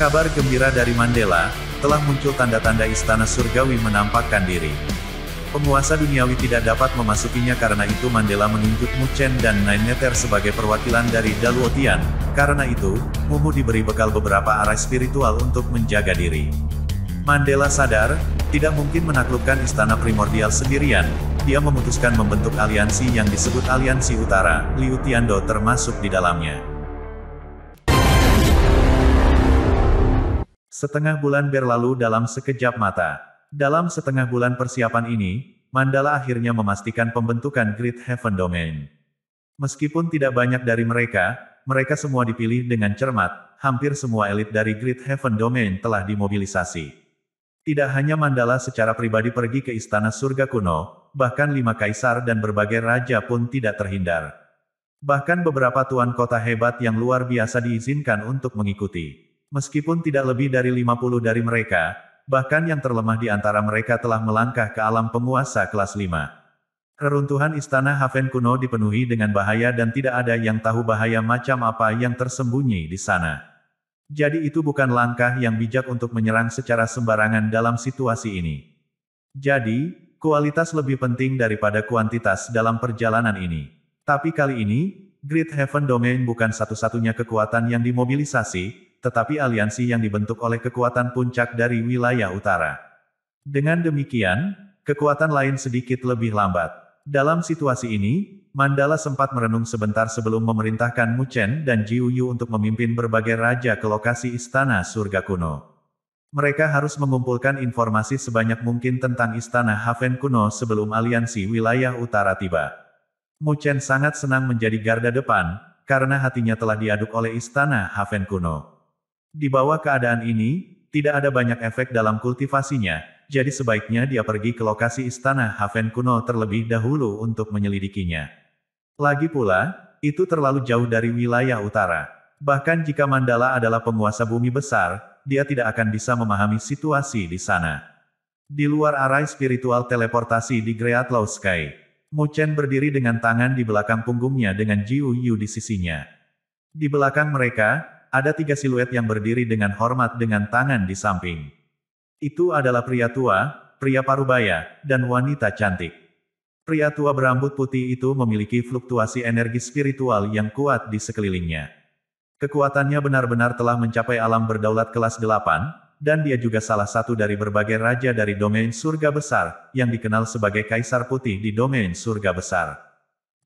Kabar gembira dari Mandela, telah muncul tanda-tanda istana surgawi menampakkan diri. Penguasa duniawi tidak dapat memasukinya karena itu Mandela menunjuk Mu Chen dan Nine Meter sebagai perwakilan dari Daluotian, karena itu, Mumu diberi bekal beberapa arah spiritual untuk menjaga diri. Mandela sadar, tidak mungkin menaklukkan istana primordial sendirian, dia memutuskan membentuk aliansi yang disebut Aliansi Utara, Liu Tiando termasuk di dalamnya. Setengah bulan berlalu dalam sekejap mata. Dalam setengah bulan persiapan ini, Mandala akhirnya memastikan pembentukan Great Heaven Domain. Meskipun tidak banyak dari mereka, mereka semua dipilih dengan cermat, hampir semua elit dari Great Heaven Domain telah dimobilisasi. Tidak hanya Mandala secara pribadi pergi ke Istana Surga Kuno, bahkan lima kaisar dan berbagai raja pun tidak terhindar. Bahkan beberapa tuan kota hebat yang luar biasa diizinkan untuk mengikuti. Meskipun tidak lebih dari 50 dari mereka, bahkan yang terlemah di antara mereka telah melangkah ke alam penguasa kelas 5. Keruntuhan istana Haven kuno dipenuhi dengan bahaya dan tidak ada yang tahu bahaya macam apa yang tersembunyi di sana. Jadi itu bukan langkah yang bijak untuk menyerang secara sembarangan dalam situasi ini. Jadi, kualitas lebih penting daripada kuantitas dalam perjalanan ini. Tapi kali ini, Great Heaven Domain bukan satu-satunya kekuatan yang dimobilisasi, tetapi aliansi yang dibentuk oleh kekuatan puncak dari wilayah utara. Dengan demikian, kekuatan lain sedikit lebih lambat. Dalam situasi ini, Mandala sempat merenung sebentar sebelum memerintahkan Mu Chen dan Jiuyu untuk memimpin berbagai raja ke lokasi istana surga kuno. Mereka harus mengumpulkan informasi sebanyak mungkin tentang istana Haven kuno sebelum aliansi wilayah utara tiba. Mu Chen sangat senang menjadi garda depan, karena hatinya telah diaduk oleh istana Haven kuno. Di bawah keadaan ini, tidak ada banyak efek dalam kultivasinya, jadi sebaiknya dia pergi ke lokasi istana Haven kuno terlebih dahulu untuk menyelidikinya. Lagi pula, itu terlalu jauh dari wilayah utara. Bahkan jika Mandala adalah penguasa bumi besar, dia tidak akan bisa memahami situasi di sana. Di luar arai spiritual teleportasi di Great Low Sky, Mu Chen berdiri dengan tangan di belakang punggungnya dengan Jiu Yu di sisinya. Di belakang mereka, ada tiga siluet yang berdiri dengan hormat dengan tangan di samping. Itu adalah pria tua, pria parubaya, dan wanita cantik. Pria tua berambut putih itu memiliki fluktuasi energi spiritual yang kuat di sekelilingnya. Kekuatannya benar-benar telah mencapai alam berdaulat kelas 8, dan dia juga salah satu dari berbagai raja dari domain surga besar, yang dikenal sebagai Kaisar Putih di domain surga besar.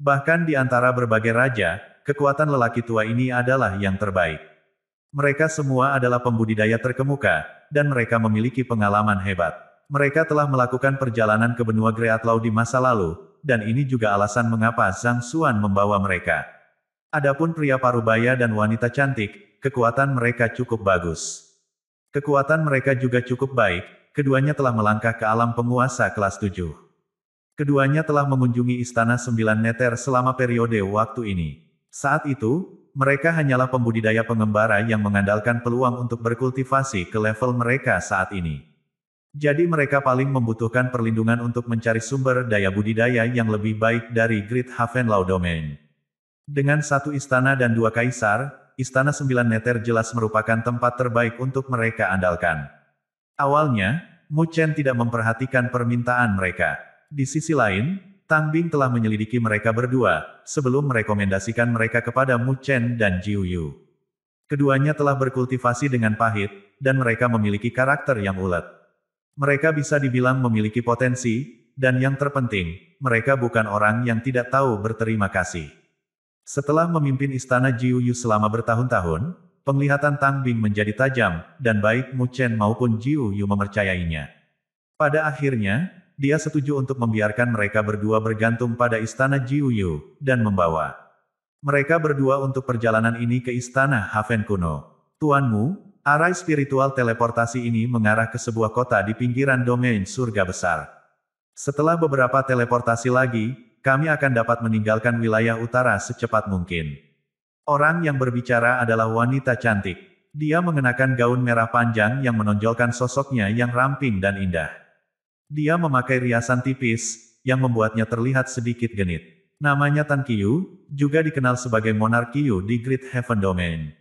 Bahkan di antara berbagai raja, kekuatan lelaki tua ini adalah yang terbaik. Mereka semua adalah pembudidaya terkemuka, dan mereka memiliki pengalaman hebat. Mereka telah melakukan perjalanan ke benua Greatlau di masa lalu, dan ini juga alasan mengapa Zhang Xuan membawa mereka. Adapun pria parubaya dan wanita cantik, kekuatan mereka cukup bagus. Kekuatan mereka juga cukup baik, keduanya telah melangkah ke alam penguasa kelas 7. Keduanya telah mengunjungi istana sembilan neter selama periode waktu ini. Saat itu, mereka hanyalah pembudidaya pengembara yang mengandalkan peluang untuk berkultivasi ke level mereka saat ini. Jadi mereka paling membutuhkan perlindungan untuk mencari sumber daya budidaya yang lebih baik dari Great Haven Domain. Dengan satu istana dan dua kaisar, Istana Sembilan Neter jelas merupakan tempat terbaik untuk mereka andalkan. Awalnya, Mu Chen tidak memperhatikan permintaan mereka. Di sisi lain, Tang Bing telah menyelidiki mereka berdua, sebelum merekomendasikan mereka kepada Mu Chen dan Jiu Yu. Keduanya telah berkultivasi dengan pahit, dan mereka memiliki karakter yang ulet. Mereka bisa dibilang memiliki potensi, dan yang terpenting, mereka bukan orang yang tidak tahu berterima kasih. Setelah memimpin istana Jiu Yu selama bertahun-tahun, penglihatan Tang Bing menjadi tajam, dan baik Mu Chen maupun Jiu Yu memercayainya. Pada akhirnya, dia setuju untuk membiarkan mereka berdua bergantung pada istana Jiuyu, dan membawa mereka berdua untuk perjalanan ini ke istana Haven kuno. Tuanmu, arai spiritual teleportasi ini mengarah ke sebuah kota di pinggiran domain surga besar. Setelah beberapa teleportasi lagi, kami akan dapat meninggalkan wilayah utara secepat mungkin. Orang yang berbicara adalah wanita cantik. Dia mengenakan gaun merah panjang yang menonjolkan sosoknya yang ramping dan indah. Dia memakai riasan tipis, yang membuatnya terlihat sedikit genit. Namanya Tan Qiyu, juga dikenal sebagai Monar Qiyu di Great Heaven Domain.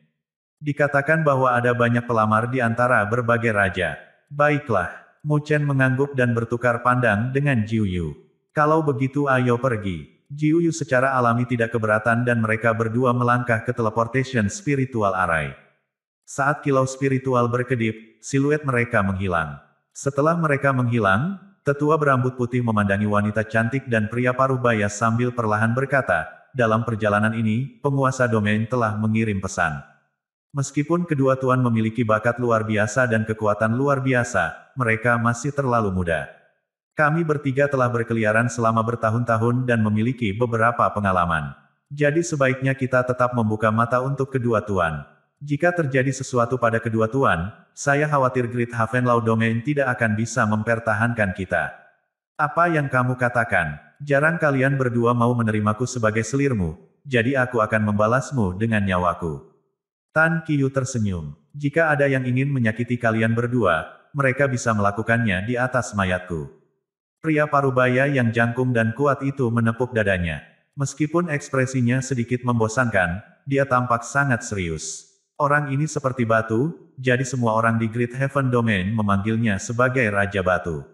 Dikatakan bahwa ada banyak pelamar di antara berbagai raja. Baiklah, Mu Chen mengangguk dan bertukar pandang dengan Jiu Yu. Kalau begitu ayo pergi. Jiu Yu secara alami tidak keberatan dan mereka berdua melangkah ke teleportation spiritual arai. Saat kilau spiritual berkedip, siluet mereka menghilang. Setelah mereka menghilang, tetua berambut putih memandangi wanita cantik dan pria paruh baya sambil perlahan berkata, dalam perjalanan ini, penguasa domain telah mengirim pesan. Meskipun kedua tuan memiliki bakat luar biasa dan kekuatan luar biasa, mereka masih terlalu muda. Kami bertiga telah berkeliaran selama bertahun-tahun dan memiliki beberapa pengalaman. Jadi sebaiknya kita tetap membuka mata untuk kedua tuan. Jika terjadi sesuatu pada kedua tuan, saya khawatir Haven Law Domain tidak akan bisa mempertahankan kita. Apa yang kamu katakan? Jarang kalian berdua mau menerimaku sebagai selirmu, jadi aku akan membalasmu dengan nyawaku. Tan Kiyu tersenyum. Jika ada yang ingin menyakiti kalian berdua, mereka bisa melakukannya di atas mayatku. Pria parubaya yang jangkung dan kuat itu menepuk dadanya. Meskipun ekspresinya sedikit membosankan, dia tampak sangat serius. Orang ini seperti batu, jadi semua orang di Great Heaven Domain memanggilnya sebagai Raja Batu.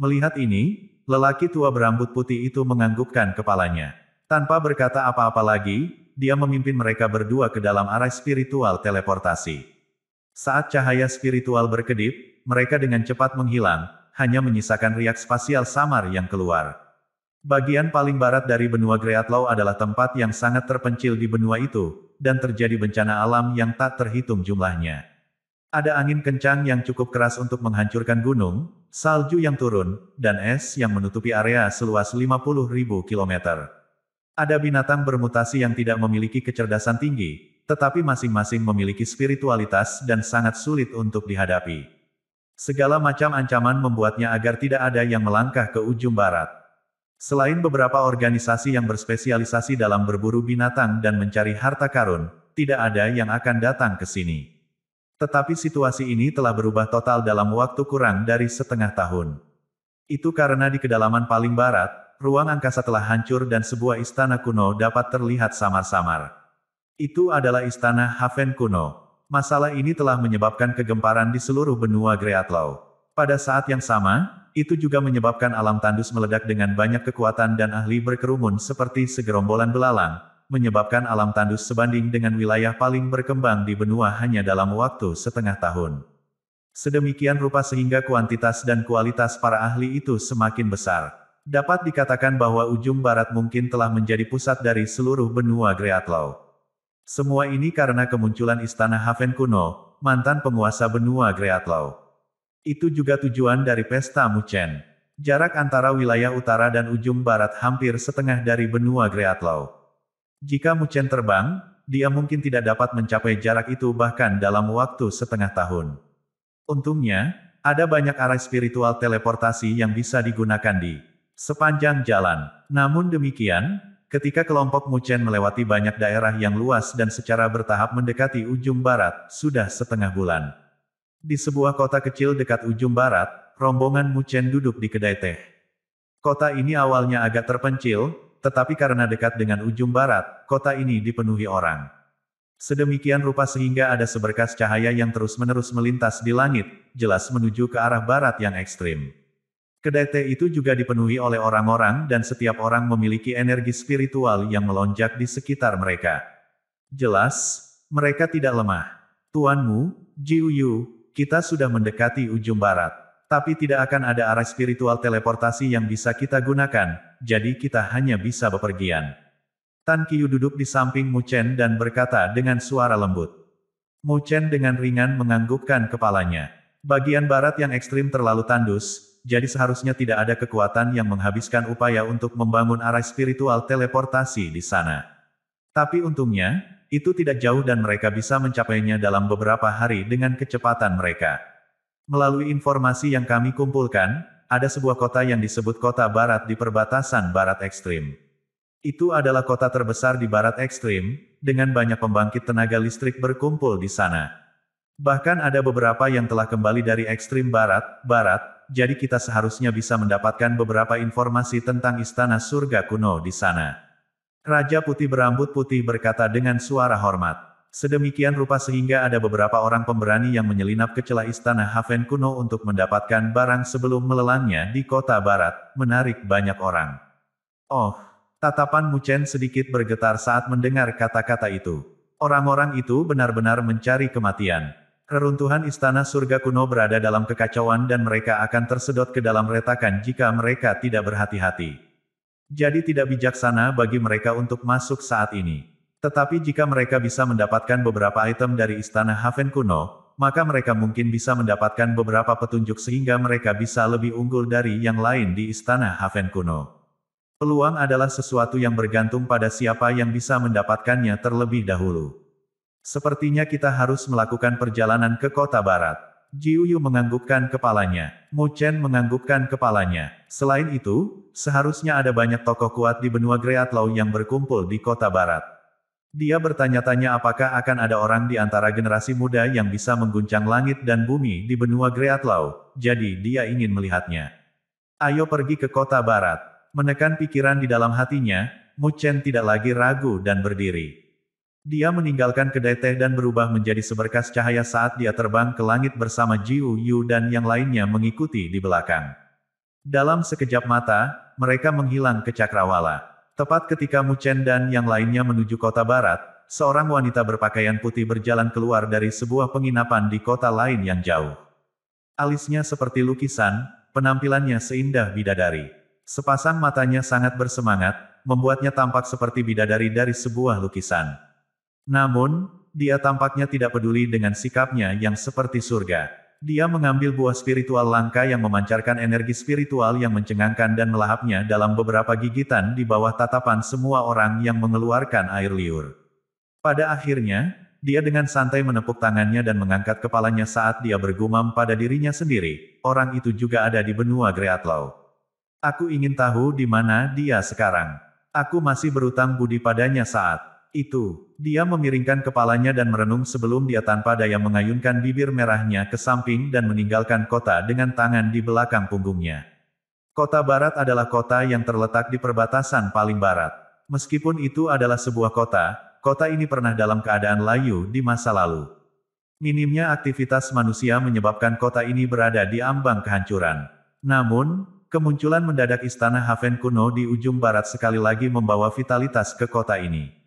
Melihat ini, lelaki tua berambut putih itu menganggukkan kepalanya. Tanpa berkata apa-apa lagi, dia memimpin mereka berdua ke dalam arah spiritual teleportasi. Saat cahaya spiritual berkedip, mereka dengan cepat menghilang, hanya menyisakan riak spasial samar yang keluar. Bagian paling barat dari benua Great Law adalah tempat yang sangat terpencil di benua itu, dan terjadi bencana alam yang tak terhitung jumlahnya. Ada angin kencang yang cukup keras untuk menghancurkan gunung, salju yang turun, dan es yang menutupi area seluas 50.000 km. Ada binatang bermutasi yang tidak memiliki kecerdasan tinggi, tetapi masing-masing memiliki spiritualitas dan sangat sulit untuk dihadapi. Segala macam ancaman membuatnya agar tidak ada yang melangkah ke ujung barat. Selain beberapa organisasi yang berspesialisasi dalam berburu binatang dan mencari harta karun, tidak ada yang akan datang ke sini. Tetapi situasi ini telah berubah total dalam waktu kurang dari setengah tahun. Itu karena di kedalaman paling barat, ruang angkasa telah hancur dan sebuah istana kuno dapat terlihat samar-samar. Itu adalah istana Haven kuno. Masalah ini telah menyebabkan kegemparan di seluruh benua Greatlaw. Pada saat yang sama, itu juga menyebabkan alam tandus meledak dengan banyak kekuatan dan ahli berkerumun seperti segerombolan belalang, menyebabkan alam tandus sebanding dengan wilayah paling berkembang di benua hanya dalam waktu setengah tahun. Sedemikian rupa sehingga kuantitas dan kualitas para ahli itu semakin besar. Dapat dikatakan bahwa ujung barat mungkin telah menjadi pusat dari seluruh benua Greatlow. Semua ini karena kemunculan istana Haven kuno, mantan penguasa benua Greatlow. Itu juga tujuan dari pesta Muchen. Jarak antara wilayah utara dan ujung barat hampir setengah dari benua Greatlow. Jika Muchen terbang, dia mungkin tidak dapat mencapai jarak itu bahkan dalam waktu setengah tahun. Untungnya, ada banyak arah spiritual teleportasi yang bisa digunakan di sepanjang jalan. Namun demikian, ketika kelompok Muchen melewati banyak daerah yang luas dan secara bertahap mendekati ujung barat, sudah setengah bulan. Di sebuah kota kecil dekat ujung barat, rombongan Muchen duduk di kedai teh. Kota ini awalnya agak terpencil, tetapi karena dekat dengan ujung barat, kota ini dipenuhi orang. Sedemikian rupa sehingga ada seberkas cahaya yang terus-menerus melintas di langit, jelas menuju ke arah barat yang ekstrim. Kedai teh itu juga dipenuhi oleh orang-orang dan setiap orang memiliki energi spiritual yang melonjak di sekitar mereka. Jelas, mereka tidak lemah. Tuanmu, Jiuyu, kita sudah mendekati ujung barat. Tapi tidak akan ada arah spiritual teleportasi yang bisa kita gunakan, jadi kita hanya bisa bepergian. Tan Kiyu duduk di samping Mu Chen dan berkata dengan suara lembut. Mu Chen dengan ringan menganggukkan kepalanya. Bagian barat yang ekstrim terlalu tandus, jadi seharusnya tidak ada kekuatan yang menghabiskan upaya untuk membangun arah spiritual teleportasi di sana. Tapi untungnya, itu tidak jauh dan mereka bisa mencapainya dalam beberapa hari dengan kecepatan mereka. Melalui informasi yang kami kumpulkan, ada sebuah kota yang disebut Kota Barat di perbatasan Barat Ekstrim. Itu adalah kota terbesar di Barat Ekstrim, dengan banyak pembangkit tenaga listrik berkumpul di sana. Bahkan ada beberapa yang telah kembali dari ekstrim barat, barat, jadi kita seharusnya bisa mendapatkan beberapa informasi tentang istana surga kuno di sana. Raja putih berambut putih berkata dengan suara hormat. Sedemikian rupa sehingga ada beberapa orang pemberani yang menyelinap ke celah istana Haven kuno untuk mendapatkan barang sebelum melelangnya di kota barat, menarik banyak orang. Oh, tatapan Muchen sedikit bergetar saat mendengar kata-kata itu. Orang-orang itu benar-benar mencari kematian. Reruntuhan istana surga kuno berada dalam kekacauan dan mereka akan tersedot ke dalam retakan jika mereka tidak berhati-hati. Jadi tidak bijaksana bagi mereka untuk masuk saat ini. Tetapi jika mereka bisa mendapatkan beberapa item dari Istana Haven kuno, maka mereka mungkin bisa mendapatkan beberapa petunjuk sehingga mereka bisa lebih unggul dari yang lain di Istana Haven kuno. Peluang adalah sesuatu yang bergantung pada siapa yang bisa mendapatkannya terlebih dahulu. Sepertinya kita harus melakukan perjalanan ke kota barat. Jiuyu menganggukkan kepalanya. Mo Chen menganggukkan kepalanya. Selain itu, seharusnya ada banyak tokoh kuat di benua Great Lao yang berkumpul di kota barat. Dia bertanya-tanya apakah akan ada orang di antara generasi muda yang bisa mengguncang langit dan bumi di benua Great Lao, jadi dia ingin melihatnya. Ayo pergi ke kota barat. Menekan pikiran di dalam hatinya, Mu Chen tidak lagi ragu dan berdiri. Dia meninggalkan kedai teh dan berubah menjadi seberkas cahaya saat dia terbang ke langit bersama Jiu Yu dan yang lainnya mengikuti di belakang. Dalam sekejap mata, mereka menghilang ke Cakrawala. Tepat ketika Mu Chen dan yang lainnya menuju kota barat, seorang wanita berpakaian putih berjalan keluar dari sebuah penginapan di kota lain yang jauh. Alisnya seperti lukisan, penampilannya seindah bidadari. Sepasang matanya sangat bersemangat, membuatnya tampak seperti bidadari dari sebuah lukisan. Namun, dia tampaknya tidak peduli dengan sikapnya yang seperti surga. Dia mengambil buah spiritual langka yang memancarkan energi spiritual yang mencengangkan dan melahapnya dalam beberapa gigitan di bawah tatapan semua orang yang mengeluarkan air liur. Pada akhirnya, dia dengan santai menepuk tangannya dan mengangkat kepalanya saat dia bergumam pada dirinya sendiri, orang itu juga ada di benua Greatlow. Aku ingin tahu di mana dia sekarang. Aku masih berutang budi padanya saat itu, dia memiringkan kepalanya dan merenung sebelum dia tanpa daya mengayunkan bibir merahnya ke samping dan meninggalkan kota dengan tangan di belakang punggungnya. Kota barat adalah kota yang terletak di perbatasan paling barat. Meskipun itu adalah sebuah kota, kota ini pernah dalam keadaan layu di masa lalu. Minimnya aktivitas manusia menyebabkan kota ini berada di ambang kehancuran. Namun, kemunculan mendadak istana Haven kuno di ujung barat sekali lagi membawa vitalitas ke kota ini.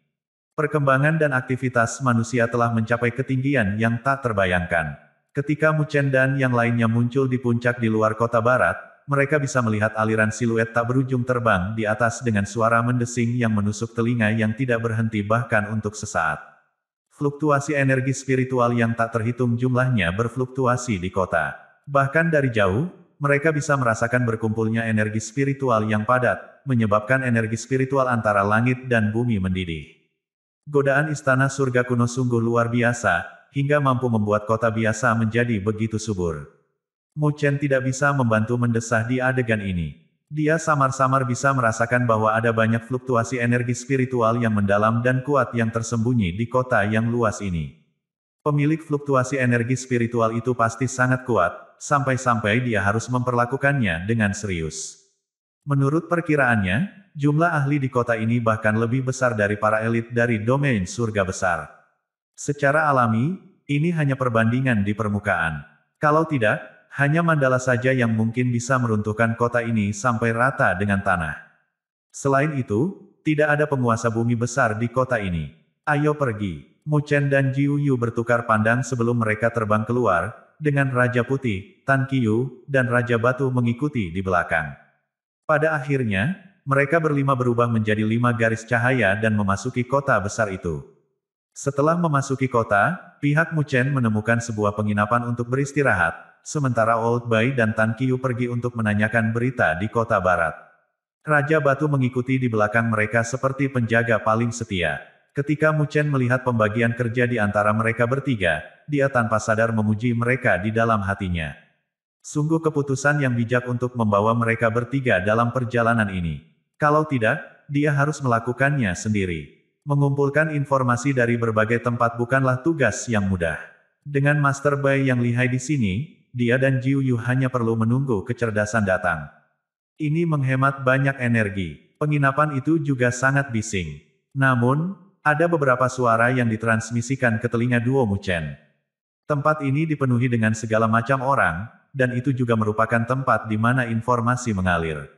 Perkembangan dan aktivitas manusia telah mencapai ketinggian yang tak terbayangkan. Ketika Muchen dan yang lainnya muncul di puncak di luar kota barat, mereka bisa melihat aliran siluet tak berujung terbang di atas dengan suara mendesing yang menusuk telinga yang tidak berhenti bahkan untuk sesaat. Fluktuasi energi spiritual yang tak terhitung jumlahnya berfluktuasi di kota. Bahkan dari jauh, mereka bisa merasakan berkumpulnya energi spiritual yang padat, menyebabkan energi spiritual antara langit dan bumi mendidih. Godaan istana surga kuno sungguh luar biasa, hingga mampu membuat kota biasa menjadi begitu subur. Mu Chen tidak bisa membantu mendesah di adegan ini. Dia samar-samar bisa merasakan bahwa ada banyak fluktuasi energi spiritual yang mendalam dan kuat yang tersembunyi di kota yang luas ini. Pemilik fluktuasi energi spiritual itu pasti sangat kuat, sampai-sampai dia harus memperlakukannya dengan serius. Menurut perkiraannya, Jumlah ahli di kota ini bahkan lebih besar dari para elit dari domain surga besar. Secara alami, ini hanya perbandingan di permukaan. Kalau tidak, hanya mandala saja yang mungkin bisa meruntuhkan kota ini sampai rata dengan tanah. Selain itu, tidak ada penguasa bumi besar di kota ini. Ayo pergi. Mu Chen dan Jiu Yu bertukar pandang sebelum mereka terbang keluar, dengan Raja Putih, Tan Kiyu, dan Raja Batu mengikuti di belakang. Pada akhirnya, mereka berlima berubah menjadi lima garis cahaya dan memasuki kota besar itu. Setelah memasuki kota, pihak Muchen menemukan sebuah penginapan untuk beristirahat, sementara Old Bai dan Tan Kiyu pergi untuk menanyakan berita di kota barat. Raja Batu mengikuti di belakang mereka seperti penjaga paling setia. Ketika Muchen melihat pembagian kerja di antara mereka bertiga, dia tanpa sadar memuji mereka di dalam hatinya. Sungguh keputusan yang bijak untuk membawa mereka bertiga dalam perjalanan ini. Kalau tidak, dia harus melakukannya sendiri. Mengumpulkan informasi dari berbagai tempat bukanlah tugas yang mudah. Dengan Master Bai yang lihai di sini, dia dan Jiu Yu hanya perlu menunggu kecerdasan datang. Ini menghemat banyak energi. Penginapan itu juga sangat bising. Namun, ada beberapa suara yang ditransmisikan ke telinga Duo Muchen. Tempat ini dipenuhi dengan segala macam orang, dan itu juga merupakan tempat di mana informasi mengalir.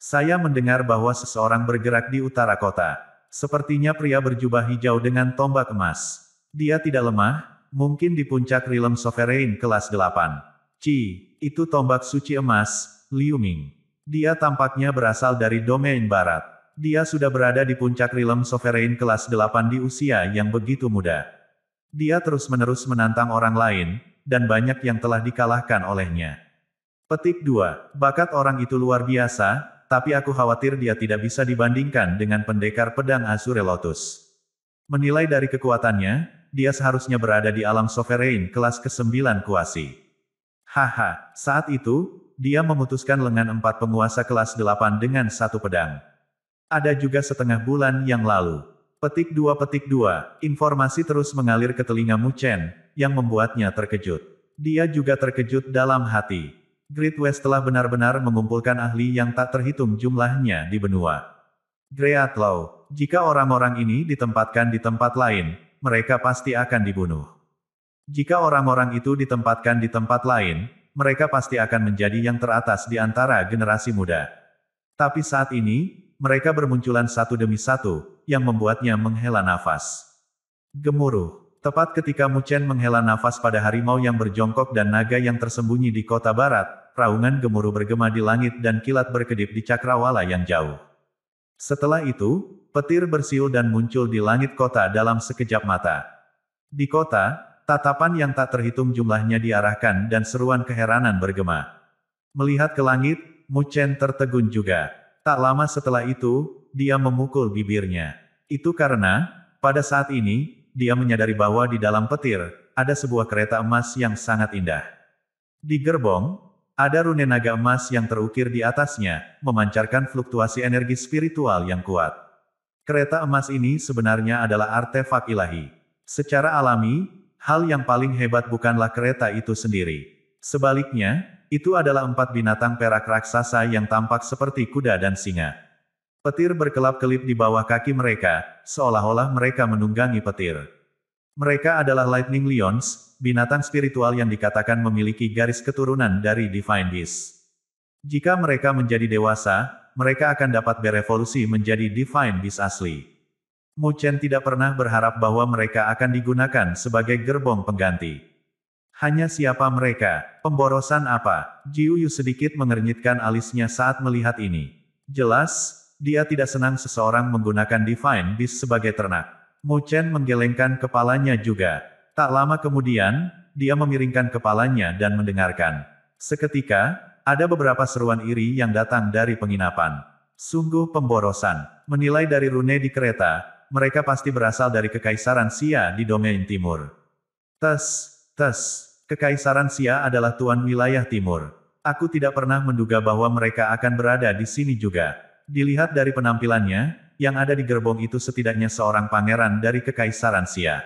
Saya mendengar bahwa seseorang bergerak di utara kota. Sepertinya pria berjubah hijau dengan tombak emas. Dia tidak lemah, mungkin di puncak Realm Sovereign kelas 8. Ci, itu tombak suci emas, Liu Ming. Dia tampaknya berasal dari domain barat. Dia sudah berada di puncak Realm Sovereign kelas 8 di usia yang begitu muda. Dia terus-menerus menantang orang lain, dan banyak yang telah dikalahkan olehnya. Petik 2. Bakat orang itu luar biasa, tapi aku khawatir dia tidak bisa dibandingkan dengan pendekar pedang Azure Lotus. Menilai dari kekuatannya, dia seharusnya berada di alam sovereign kelas ke-9 kuasi. Haha, saat itu, dia memutuskan lengan empat penguasa kelas 8 dengan satu pedang. Ada juga setengah bulan yang lalu. Petik dua petik dua, informasi terus mengalir ke telinga Mu Chen, yang membuatnya terkejut. Dia juga terkejut dalam hati. Great West telah benar-benar mengumpulkan ahli yang tak terhitung jumlahnya di benua. Great Law, jika orang-orang ini ditempatkan di tempat lain, mereka pasti akan dibunuh. Jika orang-orang itu ditempatkan di tempat lain, mereka pasti akan menjadi yang teratas di antara generasi muda. Tapi saat ini, mereka bermunculan satu demi satu, yang membuatnya menghela nafas. Gemuruh. Tepat ketika Muchen menghela nafas pada harimau yang berjongkok dan naga yang tersembunyi di kota barat, raungan gemuruh bergema di langit dan kilat berkedip di cakrawala yang jauh. Setelah itu, petir bersiul dan muncul di langit kota dalam sekejap mata. Di kota, tatapan yang tak terhitung jumlahnya diarahkan dan seruan keheranan bergema. Melihat ke langit, Mu Chen tertegun juga. Tak lama setelah itu, dia memukul bibirnya. Itu karena, pada saat ini, dia menyadari bahwa di dalam petir, ada sebuah kereta emas yang sangat indah. Di gerbong, ada rune naga emas yang terukir di atasnya, memancarkan fluktuasi energi spiritual yang kuat. Kereta emas ini sebenarnya adalah artefak ilahi. Secara alami, hal yang paling hebat bukanlah kereta itu sendiri. Sebaliknya, itu adalah empat binatang perak raksasa yang tampak seperti kuda dan singa. Petir berkelap-kelip di bawah kaki mereka, seolah-olah mereka menunggangi petir. Mereka adalah Lightning Lions, binatang spiritual yang dikatakan memiliki garis keturunan dari Divine Beast. Jika mereka menjadi dewasa, mereka akan dapat berevolusi menjadi Divine Beast asli. Mu Chen tidak pernah berharap bahwa mereka akan digunakan sebagai gerbong pengganti. Hanya siapa mereka? Pemborosan apa? Jiu Yu sedikit mengernyitkan alisnya saat melihat ini. Jelas, dia tidak senang seseorang menggunakan Divine Beast sebagai ternak. Mo Chen menggelengkan kepalanya juga. Tak lama kemudian, dia memiringkan kepalanya dan mendengarkan. Seketika, ada beberapa seruan iri yang datang dari penginapan. Sungguh pemborosan. Menilai dari rune di kereta, mereka pasti berasal dari Kekaisaran Sia di domain timur. Tes, tes, Kekaisaran Sia adalah tuan wilayah timur. Aku tidak pernah menduga bahwa mereka akan berada di sini juga. Dilihat dari penampilannya, yang ada di gerbong itu setidaknya seorang pangeran dari Kekaisaran Sia.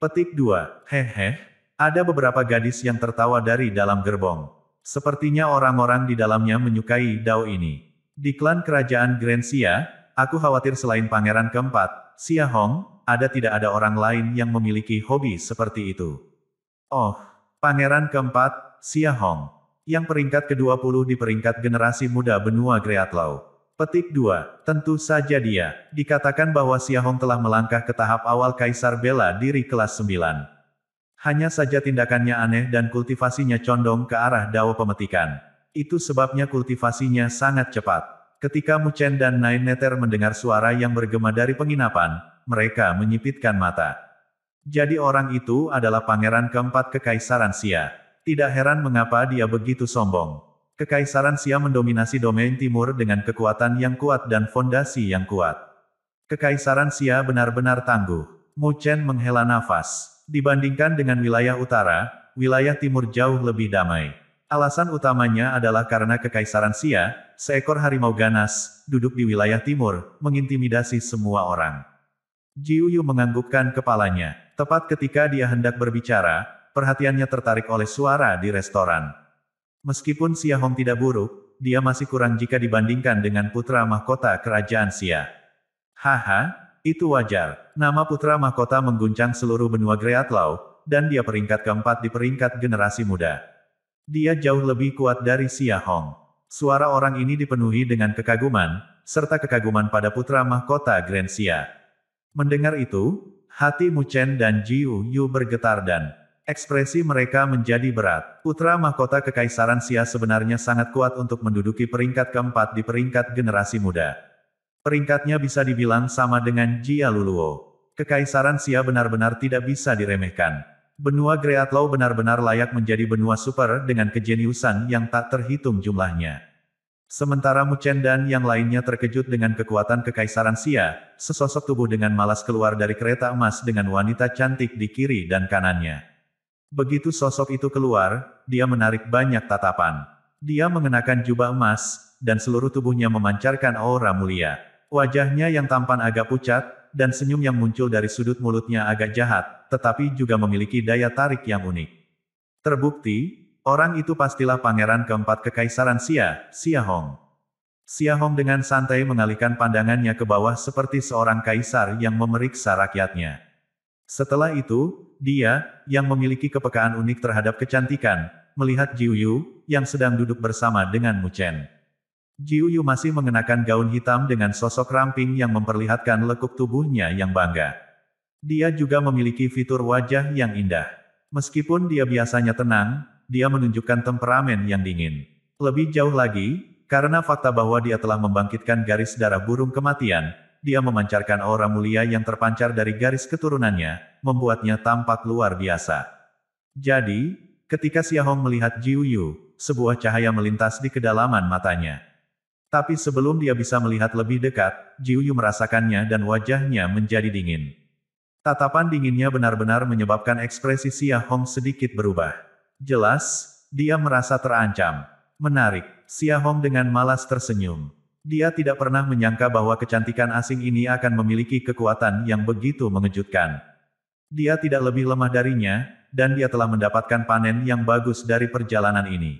Petik 2. Hehe. Ada beberapa gadis yang tertawa dari dalam gerbong. Sepertinya orang-orang di dalamnya menyukai dao ini. Di klan kerajaan Grand Sia, aku khawatir selain pangeran keempat, Sia Hong, ada tidak ada orang lain yang memiliki hobi seperti itu. Oh, pangeran keempat, Sia Hong yang peringkat ke-20 di peringkat generasi muda benua Greatlaw. Petik 2. Tentu saja dia. Dikatakan bahwa Xiahong telah melangkah ke tahap awal Kaisar Bela Diri kelas 9. Hanya saja tindakannya aneh dan kultivasinya condong ke arah dao pemetikan. Itu sebabnya kultivasinya sangat cepat. Ketika Mu Chen dan Nine Neter mendengar suara yang bergema dari penginapan, mereka menyipitkan mata. Jadi orang itu adalah pangeran keempat kekaisaran Xia. Tidak heran mengapa dia begitu sombong. Kekaisaran Xia mendominasi domain timur dengan kekuatan yang kuat dan fondasi yang kuat. Kekaisaran Xia benar-benar tangguh. Mu Chen menghela nafas. Dibandingkan dengan wilayah utara, wilayah timur jauh lebih damai. Alasan utamanya adalah karena Kekaisaran Xia, seekor harimau ganas, duduk di wilayah timur, mengintimidasi semua orang. Jiuyu Yu menganggukkan kepalanya. Tepat ketika dia hendak berbicara, perhatiannya tertarik oleh suara di restoran. Meskipun Xia Hong tidak buruk, dia masih kurang jika dibandingkan dengan putra mahkota kerajaan Xia. Haha, itu wajar. Nama putra mahkota mengguncang seluruh benua Great Lao, dan dia peringkat keempat di peringkat generasi muda. Dia jauh lebih kuat dari Xia Hong. Suara orang ini dipenuhi dengan kekaguman, serta kekaguman pada putra mahkota Grand Xia. Mendengar itu, hati Mu Chen dan Ji Yu bergetar dan Ekspresi mereka menjadi berat. Putra mahkota Kekaisaran Sia sebenarnya sangat kuat untuk menduduki peringkat keempat di peringkat generasi muda. Peringkatnya bisa dibilang sama dengan Jia Luluo. Kekaisaran Sia benar-benar tidak bisa diremehkan. Benua Great Law benar-benar layak menjadi benua super dengan kejeniusan yang tak terhitung jumlahnya. Sementara Muchen dan yang lainnya terkejut dengan kekuatan Kekaisaran Sia, sesosok tubuh dengan malas keluar dari kereta emas dengan wanita cantik di kiri dan kanannya. Begitu sosok itu keluar, dia menarik banyak tatapan. Dia mengenakan jubah emas, dan seluruh tubuhnya memancarkan aura mulia. Wajahnya yang tampan agak pucat, dan senyum yang muncul dari sudut mulutnya agak jahat, tetapi juga memiliki daya tarik yang unik. Terbukti, orang itu pastilah pangeran keempat kekaisaran Xia, Xia Hong. Xia Hong dengan santai mengalihkan pandangannya ke bawah seperti seorang kaisar yang memeriksa rakyatnya. Setelah itu, dia, yang memiliki kepekaan unik terhadap kecantikan, melihat Jiu Yu, yang sedang duduk bersama dengan Mu Chen. Jiu Yu masih mengenakan gaun hitam dengan sosok ramping yang memperlihatkan lekuk tubuhnya yang bangga. Dia juga memiliki fitur wajah yang indah. Meskipun dia biasanya tenang, dia menunjukkan temperamen yang dingin. Lebih jauh lagi, karena fakta bahwa dia telah membangkitkan garis darah burung kematian, dia memancarkan aura mulia yang terpancar dari garis keturunannya, membuatnya tampak luar biasa. Jadi, ketika Hong melihat Jiu Yu, sebuah cahaya melintas di kedalaman matanya. Tapi sebelum dia bisa melihat lebih dekat, Jiu Yu merasakannya dan wajahnya menjadi dingin. Tatapan dinginnya benar-benar menyebabkan ekspresi Hong sedikit berubah. Jelas, dia merasa terancam. Menarik, Hong dengan malas tersenyum. Dia tidak pernah menyangka bahwa kecantikan asing ini akan memiliki kekuatan yang begitu mengejutkan. Dia tidak lebih lemah darinya, dan dia telah mendapatkan panen yang bagus dari perjalanan ini.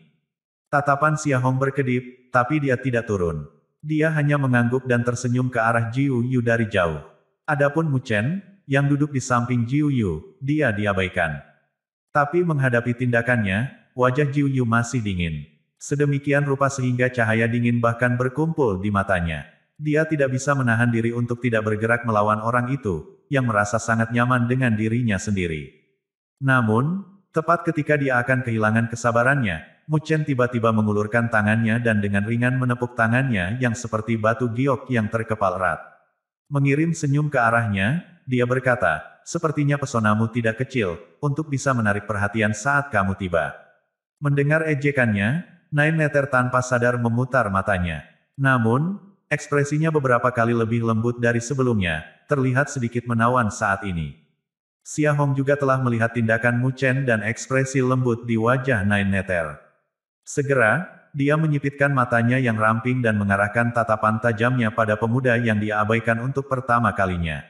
Tatapan Hong berkedip, tapi dia tidak turun. Dia hanya mengangguk dan tersenyum ke arah Jiu Yu dari jauh. Adapun Mu Chen, yang duduk di samping Jiu Yu, dia diabaikan. Tapi menghadapi tindakannya, wajah Jiu Yu masih dingin. Sedemikian rupa sehingga cahaya dingin bahkan berkumpul di matanya. Dia tidak bisa menahan diri untuk tidak bergerak melawan orang itu, yang merasa sangat nyaman dengan dirinya sendiri. Namun, tepat ketika dia akan kehilangan kesabarannya, Mu Chen tiba-tiba mengulurkan tangannya dan dengan ringan menepuk tangannya yang seperti batu giok yang terkepal erat. Mengirim senyum ke arahnya, dia berkata, sepertinya pesonamu tidak kecil, untuk bisa menarik perhatian saat kamu tiba. Mendengar ejekannya, Nine Meter tanpa sadar memutar matanya. Namun, ekspresinya beberapa kali lebih lembut dari sebelumnya, terlihat sedikit menawan saat ini. Xia Hong juga telah melihat tindakan Mu Chen dan ekspresi lembut di wajah Nine Meter. Segera, dia menyipitkan matanya yang ramping dan mengarahkan tatapan tajamnya pada pemuda yang diabaikan untuk pertama kalinya.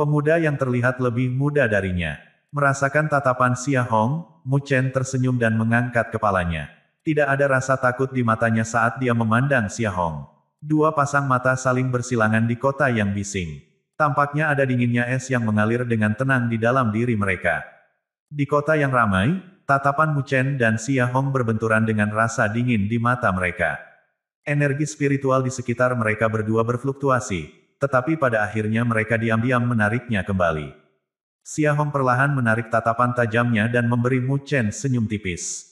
Pemuda yang terlihat lebih muda darinya. Merasakan tatapan Xia Hong, Mu Chen tersenyum dan mengangkat kepalanya. Tidak ada rasa takut di matanya saat dia memandang Xia Hong. Dua pasang mata saling bersilangan di kota yang bising. Tampaknya ada dinginnya es yang mengalir dengan tenang di dalam diri mereka. Di kota yang ramai, tatapan Mu Chen dan Xia Hong berbenturan dengan rasa dingin di mata mereka. Energi spiritual di sekitar mereka berdua berfluktuasi, tetapi pada akhirnya mereka diam-diam menariknya kembali. Xia Hong perlahan menarik tatapan tajamnya dan memberi Mu Chen senyum tipis.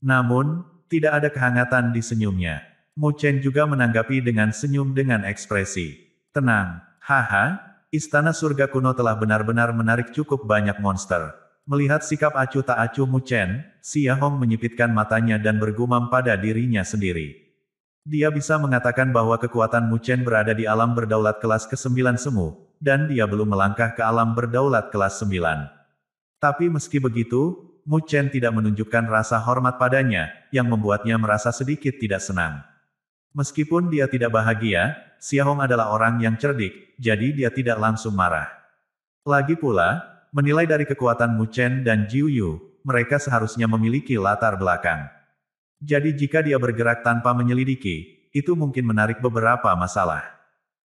Namun, tidak ada kehangatan di senyumnya. Mu Chen juga menanggapi dengan senyum dengan ekspresi. Tenang, haha, istana surga kuno telah benar-benar menarik cukup banyak monster. Melihat sikap acuh tak acuh Mu Chen, si Yahong menyipitkan matanya dan bergumam pada dirinya sendiri. Dia bisa mengatakan bahwa kekuatan Mu Chen berada di alam berdaulat kelas ke-9 semu, dan dia belum melangkah ke alam berdaulat kelas 9. Tapi meski begitu, Mu Chen tidak menunjukkan rasa hormat padanya, yang membuatnya merasa sedikit tidak senang. Meskipun dia tidak bahagia, Hong adalah orang yang cerdik, jadi dia tidak langsung marah. Lagi pula, menilai dari kekuatan Mu Chen dan Jiu Yu, mereka seharusnya memiliki latar belakang. Jadi jika dia bergerak tanpa menyelidiki, itu mungkin menarik beberapa masalah.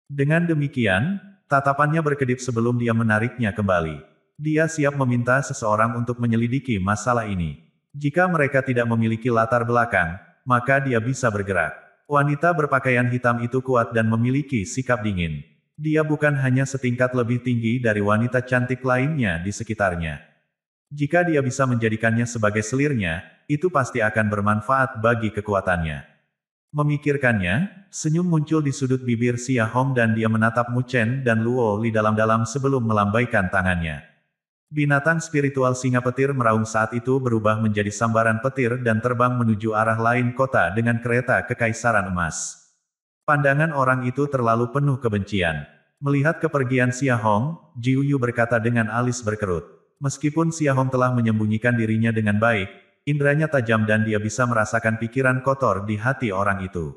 Dengan demikian, tatapannya berkedip sebelum dia menariknya kembali. Dia siap meminta seseorang untuk menyelidiki masalah ini. Jika mereka tidak memiliki latar belakang, maka dia bisa bergerak. Wanita berpakaian hitam itu kuat dan memiliki sikap dingin. Dia bukan hanya setingkat lebih tinggi dari wanita cantik lainnya di sekitarnya. Jika dia bisa menjadikannya sebagai selirnya, itu pasti akan bermanfaat bagi kekuatannya. Memikirkannya, senyum muncul di sudut bibir Xia Hong dan dia menatap Mu Chen dan Luo Li dalam-dalam sebelum melambaikan tangannya. Binatang spiritual singa petir meraung saat itu berubah menjadi sambaran petir dan terbang menuju arah lain kota dengan kereta kekaisaran emas. Pandangan orang itu terlalu penuh kebencian. Melihat kepergian Xia Hong, Jiu Yu berkata dengan alis berkerut. Meskipun Xia Hong telah menyembunyikan dirinya dengan baik, indranya tajam dan dia bisa merasakan pikiran kotor di hati orang itu.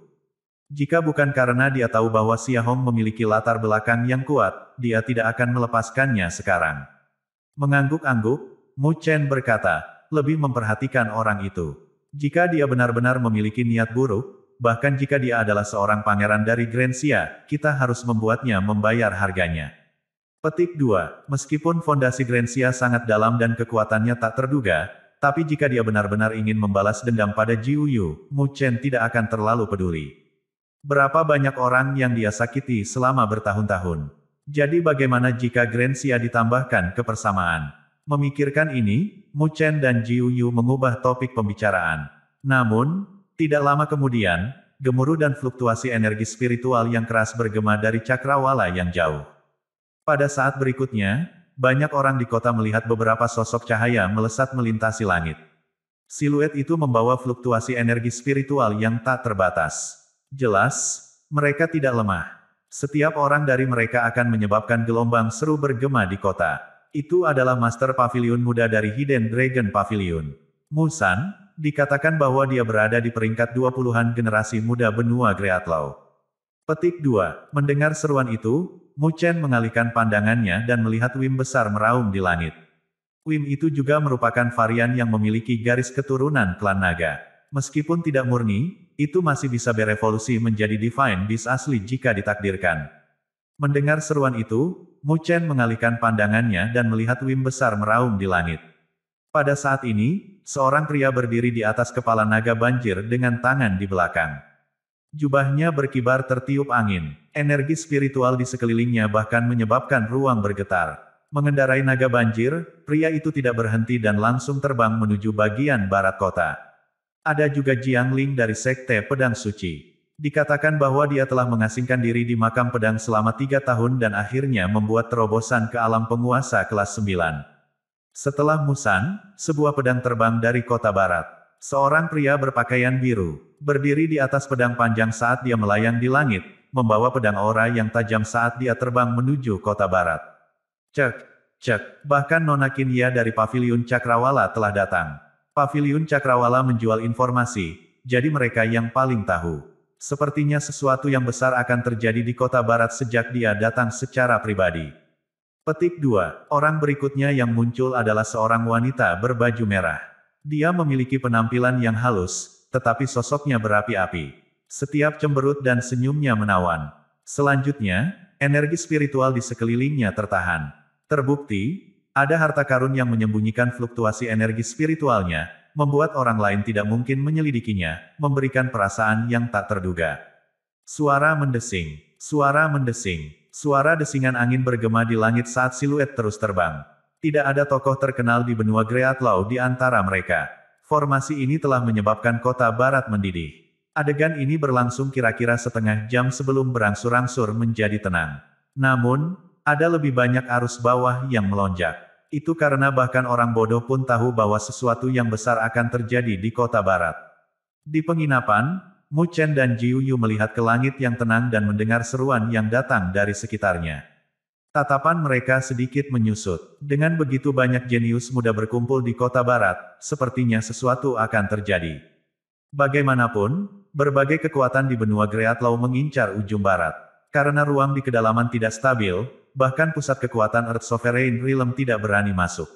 Jika bukan karena dia tahu bahwa Xia Hong memiliki latar belakang yang kuat, dia tidak akan melepaskannya sekarang. Mengangguk-angguk, Mu Chen berkata, lebih memperhatikan orang itu. Jika dia benar-benar memiliki niat buruk, bahkan jika dia adalah seorang pangeran dari Grensia, kita harus membuatnya membayar harganya. Petik 2. Meskipun fondasi Grensia sangat dalam dan kekuatannya tak terduga, tapi jika dia benar-benar ingin membalas dendam pada Jiuyu, Yu, Mu Chen tidak akan terlalu peduli. Berapa banyak orang yang dia sakiti selama bertahun-tahun. Jadi bagaimana jika Grensia ditambahkan ke persamaan? Memikirkan ini, Mu Chen dan Ji Yu mengubah topik pembicaraan. Namun, tidak lama kemudian, gemuruh dan fluktuasi energi spiritual yang keras bergema dari cakrawala yang jauh. Pada saat berikutnya, banyak orang di kota melihat beberapa sosok cahaya melesat melintasi langit. Siluet itu membawa fluktuasi energi spiritual yang tak terbatas. Jelas, mereka tidak lemah. Setiap orang dari mereka akan menyebabkan gelombang seru bergema di kota. Itu adalah Master Pavilion muda dari Hidden Dragon Pavilion. Musan, dikatakan bahwa dia berada di peringkat 20-an generasi muda benua Greatlaw. Petik 2. Mendengar seruan itu, Mu Chen mengalihkan pandangannya dan melihat Wim besar meraung di langit. Wim itu juga merupakan varian yang memiliki garis keturunan klan naga. Meskipun tidak murni, itu masih bisa berevolusi menjadi Divine Beast asli jika ditakdirkan. Mendengar seruan itu, Mu Chen mengalihkan pandangannya dan melihat Wim besar meraung di langit. Pada saat ini, seorang pria berdiri di atas kepala naga banjir dengan tangan di belakang. Jubahnya berkibar tertiup angin. Energi spiritual di sekelilingnya bahkan menyebabkan ruang bergetar. Mengendarai naga banjir, pria itu tidak berhenti dan langsung terbang menuju bagian barat kota. Ada juga Jiang Ling dari Sekte Pedang Suci. Dikatakan bahwa dia telah mengasingkan diri di makam pedang selama tiga tahun dan akhirnya membuat terobosan ke alam penguasa kelas 9. Setelah Musan, sebuah pedang terbang dari kota barat. Seorang pria berpakaian biru, berdiri di atas pedang panjang saat dia melayang di langit, membawa pedang aura yang tajam saat dia terbang menuju kota barat. Cek, cek, bahkan Nona Kinya dari paviliun Cakrawala telah datang. Pavilion Cakrawala menjual informasi, jadi mereka yang paling tahu. Sepertinya sesuatu yang besar akan terjadi di kota barat sejak dia datang secara pribadi. Petik 2. Orang berikutnya yang muncul adalah seorang wanita berbaju merah. Dia memiliki penampilan yang halus, tetapi sosoknya berapi-api. Setiap cemberut dan senyumnya menawan. Selanjutnya, energi spiritual di sekelilingnya tertahan. Terbukti, ada harta karun yang menyembunyikan fluktuasi energi spiritualnya, membuat orang lain tidak mungkin menyelidikinya, memberikan perasaan yang tak terduga. Suara mendesing, suara mendesing, suara desingan angin bergema di langit saat siluet terus terbang. Tidak ada tokoh terkenal di benua Law di antara mereka. Formasi ini telah menyebabkan kota barat mendidih. Adegan ini berlangsung kira-kira setengah jam sebelum berangsur-angsur menjadi tenang. Namun, ada lebih banyak arus bawah yang melonjak. Itu karena bahkan orang bodoh pun tahu bahwa sesuatu yang besar akan terjadi di kota barat. Di penginapan, Mu Chen dan Jiu Yu melihat ke langit yang tenang dan mendengar seruan yang datang dari sekitarnya. Tatapan mereka sedikit menyusut. Dengan begitu banyak jenius muda berkumpul di kota barat, sepertinya sesuatu akan terjadi. Bagaimanapun, berbagai kekuatan di benua Greatlaw mengincar ujung barat. Karena ruang di kedalaman tidak stabil, bahkan pusat kekuatan Earth Sovereign Realm tidak berani masuk.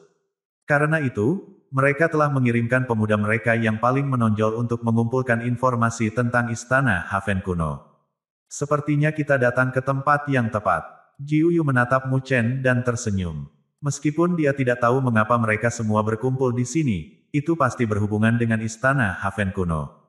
Karena itu, mereka telah mengirimkan pemuda mereka yang paling menonjol untuk mengumpulkan informasi tentang istana Haven kuno. Sepertinya kita datang ke tempat yang tepat. Jiuyu menatap Mu Chen dan tersenyum. Meskipun dia tidak tahu mengapa mereka semua berkumpul di sini, itu pasti berhubungan dengan istana Haven kuno.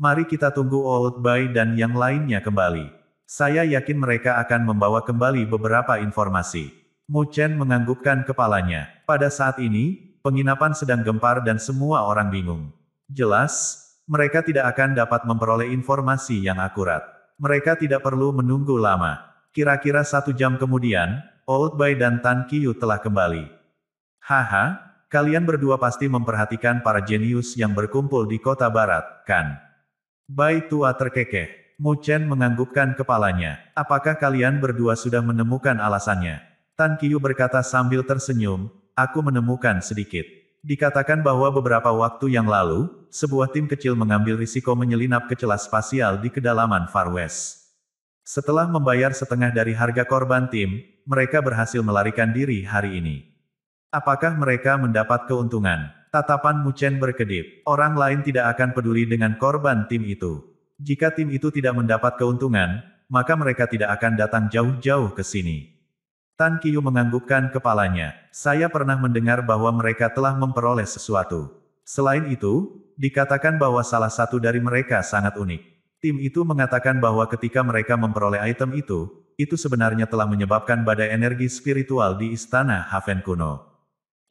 Mari kita tunggu Old Bai dan yang lainnya kembali. Saya yakin mereka akan membawa kembali beberapa informasi. Mu Chen menganggukkan kepalanya. Pada saat ini, penginapan sedang gempar dan semua orang bingung. Jelas, mereka tidak akan dapat memperoleh informasi yang akurat. Mereka tidak perlu menunggu lama. Kira-kira satu jam kemudian, Old Bai dan Tan Kiyu telah kembali. Haha, kalian berdua pasti memperhatikan para jenius yang berkumpul di kota barat, kan? Bai tua terkekeh. Mu Chen menganggukkan kepalanya. Apakah kalian berdua sudah menemukan alasannya? Tan Qiu berkata sambil tersenyum, aku menemukan sedikit. Dikatakan bahwa beberapa waktu yang lalu, sebuah tim kecil mengambil risiko menyelinap ke celah spasial di kedalaman Far West. Setelah membayar setengah dari harga korban tim, mereka berhasil melarikan diri hari ini. Apakah mereka mendapat keuntungan? Tatapan Mu Chen berkedip. Orang lain tidak akan peduli dengan korban tim itu. Jika tim itu tidak mendapat keuntungan, maka mereka tidak akan datang jauh-jauh ke sini. Tan Kiyu menganggukkan kepalanya. Saya pernah mendengar bahwa mereka telah memperoleh sesuatu. Selain itu, dikatakan bahwa salah satu dari mereka sangat unik. Tim itu mengatakan bahwa ketika mereka memperoleh item itu, itu sebenarnya telah menyebabkan badai energi spiritual di istana Haven kuno.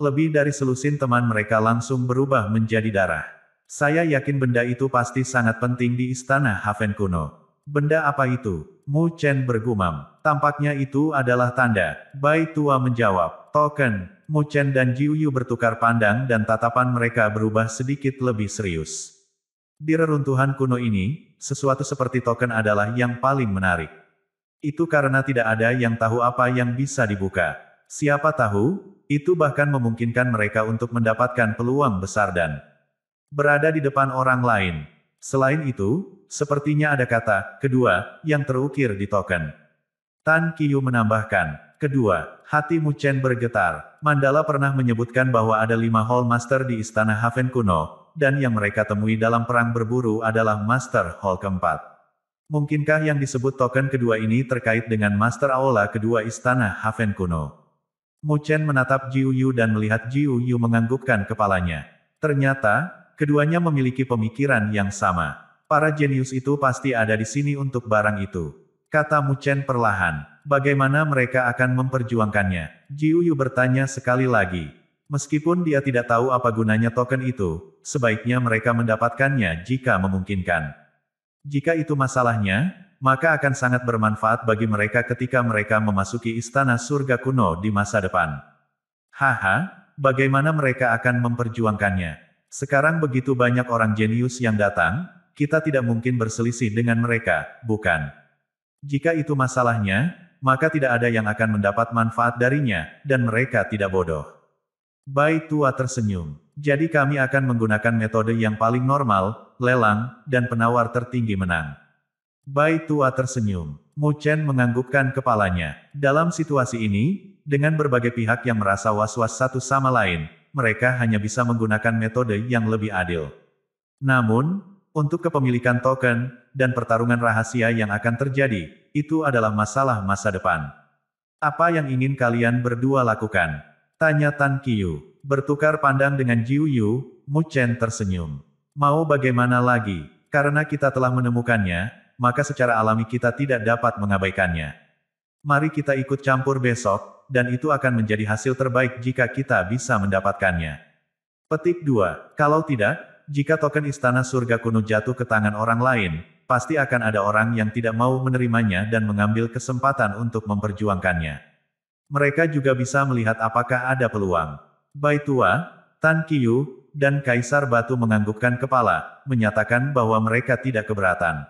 Lebih dari selusin teman mereka langsung berubah menjadi darah. Saya yakin benda itu pasti sangat penting di istana Haven kuno. Benda apa itu? Mu Chen bergumam. Tampaknya itu adalah tanda. Bai Tua menjawab, token. Mu Chen dan Jiu Yu bertukar pandang dan tatapan mereka berubah sedikit lebih serius. Di reruntuhan kuno ini, sesuatu seperti token adalah yang paling menarik. Itu karena tidak ada yang tahu apa yang bisa dibuka. Siapa tahu, itu bahkan memungkinkan mereka untuk mendapatkan peluang besar dan berada di depan orang lain. Selain itu, sepertinya ada kata, kedua, yang terukir di token. Tan Kiyu menambahkan, kedua, hati Chen bergetar. Mandala pernah menyebutkan bahwa ada lima Hall Master di Istana Haven kuno, dan yang mereka temui dalam perang berburu adalah Master Hall keempat. Mungkinkah yang disebut token kedua ini terkait dengan Master Aula kedua Istana Haven kuno? Mu Chen menatap Jiu Yu dan melihat Jiu Yu menganggukkan kepalanya. Ternyata, Keduanya memiliki pemikiran yang sama. Para jenius itu pasti ada di sini untuk barang itu. Kata Mu Chen perlahan. Bagaimana mereka akan memperjuangkannya? Ji Jiuyu bertanya sekali lagi. Meskipun dia tidak tahu apa gunanya token itu, sebaiknya mereka mendapatkannya jika memungkinkan. Jika itu masalahnya, maka akan sangat bermanfaat bagi mereka ketika mereka memasuki istana surga kuno di masa depan. Haha, bagaimana mereka akan memperjuangkannya? Sekarang begitu banyak orang jenius yang datang, kita tidak mungkin berselisih dengan mereka, bukan? Jika itu masalahnya, maka tidak ada yang akan mendapat manfaat darinya, dan mereka tidak bodoh. Bai Tua tersenyum. Jadi kami akan menggunakan metode yang paling normal, lelang, dan penawar tertinggi menang. Bai Tua tersenyum. Mu Chen menganggukkan kepalanya. Dalam situasi ini, dengan berbagai pihak yang merasa was-was satu sama lain, mereka hanya bisa menggunakan metode yang lebih adil. Namun, untuk kepemilikan token, dan pertarungan rahasia yang akan terjadi, itu adalah masalah masa depan. Apa yang ingin kalian berdua lakukan? Tanya Tan Kiyu. Bertukar pandang dengan Jiu Yu, Mu Chen tersenyum. Mau bagaimana lagi? Karena kita telah menemukannya, maka secara alami kita tidak dapat mengabaikannya. Mari kita ikut campur besok, dan itu akan menjadi hasil terbaik jika kita bisa mendapatkannya. Petik 2. Kalau tidak, jika token istana surga kuno jatuh ke tangan orang lain, pasti akan ada orang yang tidak mau menerimanya dan mengambil kesempatan untuk memperjuangkannya. Mereka juga bisa melihat apakah ada peluang. Bai Tua, Tan Kiyu, dan Kaisar Batu menganggukkan kepala, menyatakan bahwa mereka tidak keberatan.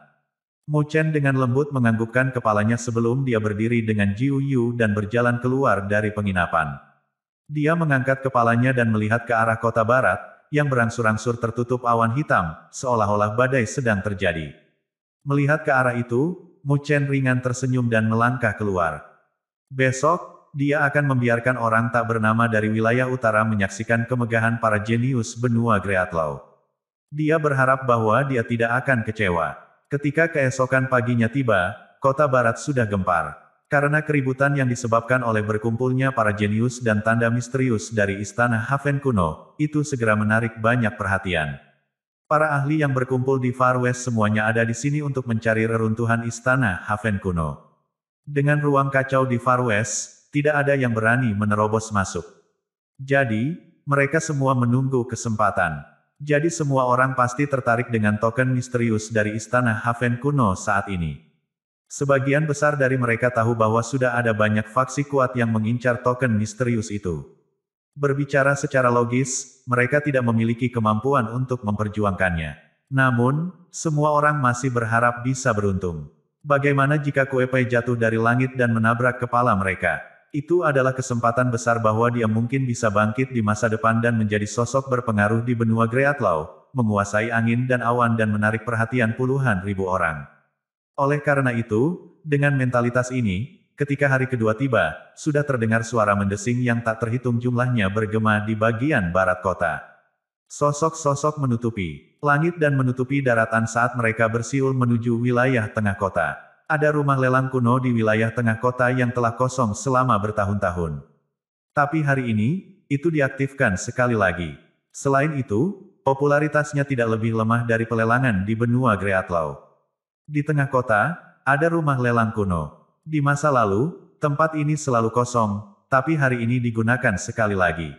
Mu Chen dengan lembut menganggukkan kepalanya sebelum dia berdiri dengan Jiu Yu dan berjalan keluar dari penginapan. Dia mengangkat kepalanya dan melihat ke arah kota barat, yang berangsur-angsur tertutup awan hitam, seolah-olah badai sedang terjadi. Melihat ke arah itu, Mu Chen ringan tersenyum dan melangkah keluar. Besok, dia akan membiarkan orang tak bernama dari wilayah utara menyaksikan kemegahan para jenius benua Greatlaw. Dia berharap bahwa dia tidak akan kecewa. Ketika keesokan paginya tiba, kota barat sudah gempar. Karena keributan yang disebabkan oleh berkumpulnya para jenius dan tanda misterius dari istana Haven kuno, itu segera menarik banyak perhatian. Para ahli yang berkumpul di Far West semuanya ada di sini untuk mencari reruntuhan istana Haven kuno. Dengan ruang kacau di Far West, tidak ada yang berani menerobos masuk. Jadi, mereka semua menunggu kesempatan. Jadi semua orang pasti tertarik dengan token misterius dari istana Haven kuno saat ini. Sebagian besar dari mereka tahu bahwa sudah ada banyak faksi kuat yang mengincar token misterius itu. Berbicara secara logis, mereka tidak memiliki kemampuan untuk memperjuangkannya. Namun, semua orang masih berharap bisa beruntung. Bagaimana jika kue Kuepe jatuh dari langit dan menabrak kepala mereka? itu adalah kesempatan besar bahwa dia mungkin bisa bangkit di masa depan dan menjadi sosok berpengaruh di benua Greatlaw, menguasai angin dan awan dan menarik perhatian puluhan ribu orang. Oleh karena itu, dengan mentalitas ini, ketika hari kedua tiba, sudah terdengar suara mendesing yang tak terhitung jumlahnya bergema di bagian barat kota. Sosok-sosok menutupi langit dan menutupi daratan saat mereka bersiul menuju wilayah tengah kota. Ada rumah lelang kuno di wilayah tengah kota yang telah kosong selama bertahun-tahun. Tapi hari ini, itu diaktifkan sekali lagi. Selain itu, popularitasnya tidak lebih lemah dari pelelangan di benua Greatlaw. Di tengah kota, ada rumah lelang kuno. Di masa lalu, tempat ini selalu kosong, tapi hari ini digunakan sekali lagi.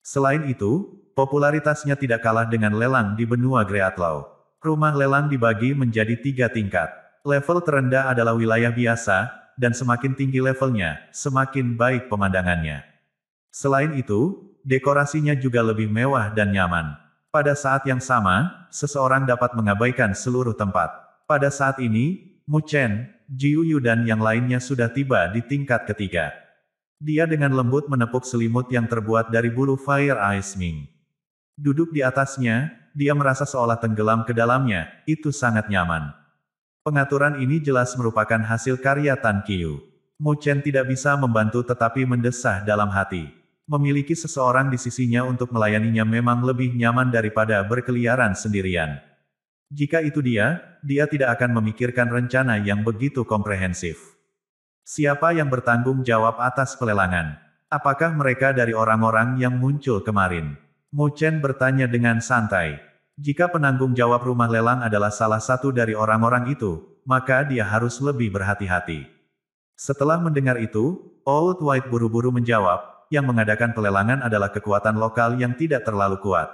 Selain itu, popularitasnya tidak kalah dengan lelang di benua Greatlaw. Rumah lelang dibagi menjadi tiga tingkat. Level terendah adalah wilayah biasa, dan semakin tinggi levelnya, semakin baik pemandangannya. Selain itu, dekorasinya juga lebih mewah dan nyaman. Pada saat yang sama, seseorang dapat mengabaikan seluruh tempat. Pada saat ini, Mu Chen, Jiu Yu dan yang lainnya sudah tiba di tingkat ketiga. Dia dengan lembut menepuk selimut yang terbuat dari bulu Fire Ice Ming. Duduk di atasnya, dia merasa seolah tenggelam ke dalamnya, itu sangat nyaman. Pengaturan ini jelas merupakan hasil karya Tan Qiu. Mo Chen tidak bisa membantu tetapi mendesah dalam hati. Memiliki seseorang di sisinya untuk melayaninya memang lebih nyaman daripada berkeliaran sendirian. Jika itu dia, dia tidak akan memikirkan rencana yang begitu komprehensif. Siapa yang bertanggung jawab atas pelelangan? Apakah mereka dari orang-orang yang muncul kemarin? Mo Chen bertanya dengan santai. Jika penanggung jawab rumah lelang adalah salah satu dari orang-orang itu, maka dia harus lebih berhati-hati. Setelah mendengar itu, Old White buru-buru menjawab, yang mengadakan pelelangan adalah kekuatan lokal yang tidak terlalu kuat.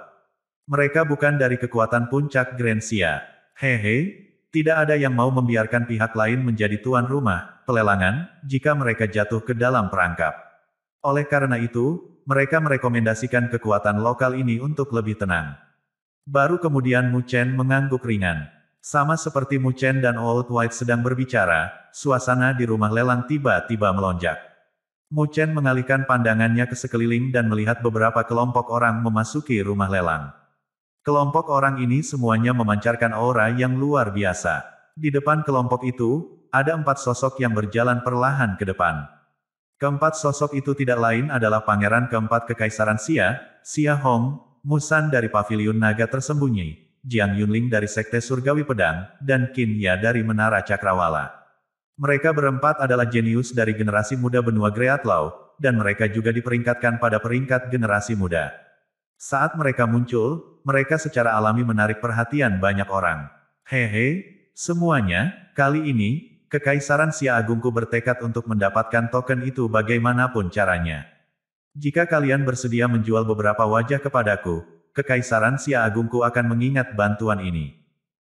Mereka bukan dari kekuatan puncak Grensia. Hehe, tidak ada yang mau membiarkan pihak lain menjadi tuan rumah, pelelangan, jika mereka jatuh ke dalam perangkap. Oleh karena itu, mereka merekomendasikan kekuatan lokal ini untuk lebih tenang. Baru kemudian Mu Chen mengangguk ringan. Sama seperti Mu Chen dan Old White sedang berbicara, suasana di rumah lelang tiba-tiba melonjak. Mu Chen mengalihkan pandangannya ke sekeliling dan melihat beberapa kelompok orang memasuki rumah lelang. Kelompok orang ini semuanya memancarkan aura yang luar biasa. Di depan kelompok itu, ada empat sosok yang berjalan perlahan ke depan. Keempat sosok itu tidak lain adalah pangeran keempat kekaisaran Xia, Xia Hong, Musan dari Paviliun Naga Tersembunyi, Jiang Yunling dari Sekte Surgawi Pedang, dan Qin Ya dari Menara Cakrawala. Mereka berempat adalah jenius dari generasi muda benua Great Lao, dan mereka juga diperingkatkan pada peringkat generasi muda. Saat mereka muncul, mereka secara alami menarik perhatian banyak orang. Hehe, semuanya, kali ini, Kekaisaran Sia Agungku bertekad untuk mendapatkan token itu bagaimanapun caranya. Jika kalian bersedia menjual beberapa wajah kepadaku, Kekaisaran Sia Agungku akan mengingat bantuan ini.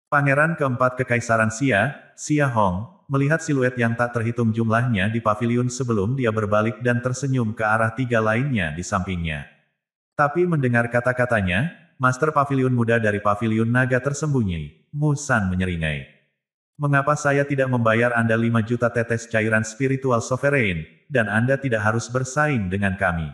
Pangeran keempat Kekaisaran Sia, Sia Hong, melihat siluet yang tak terhitung jumlahnya di pavilion sebelum dia berbalik dan tersenyum ke arah tiga lainnya di sampingnya. Tapi mendengar kata-katanya, Master Pavilion Muda dari Pavilion Naga tersembunyi, Musan menyeringai. Mengapa saya tidak membayar Anda 5 juta tetes cairan spiritual sovereign, dan Anda tidak harus bersaing dengan kami.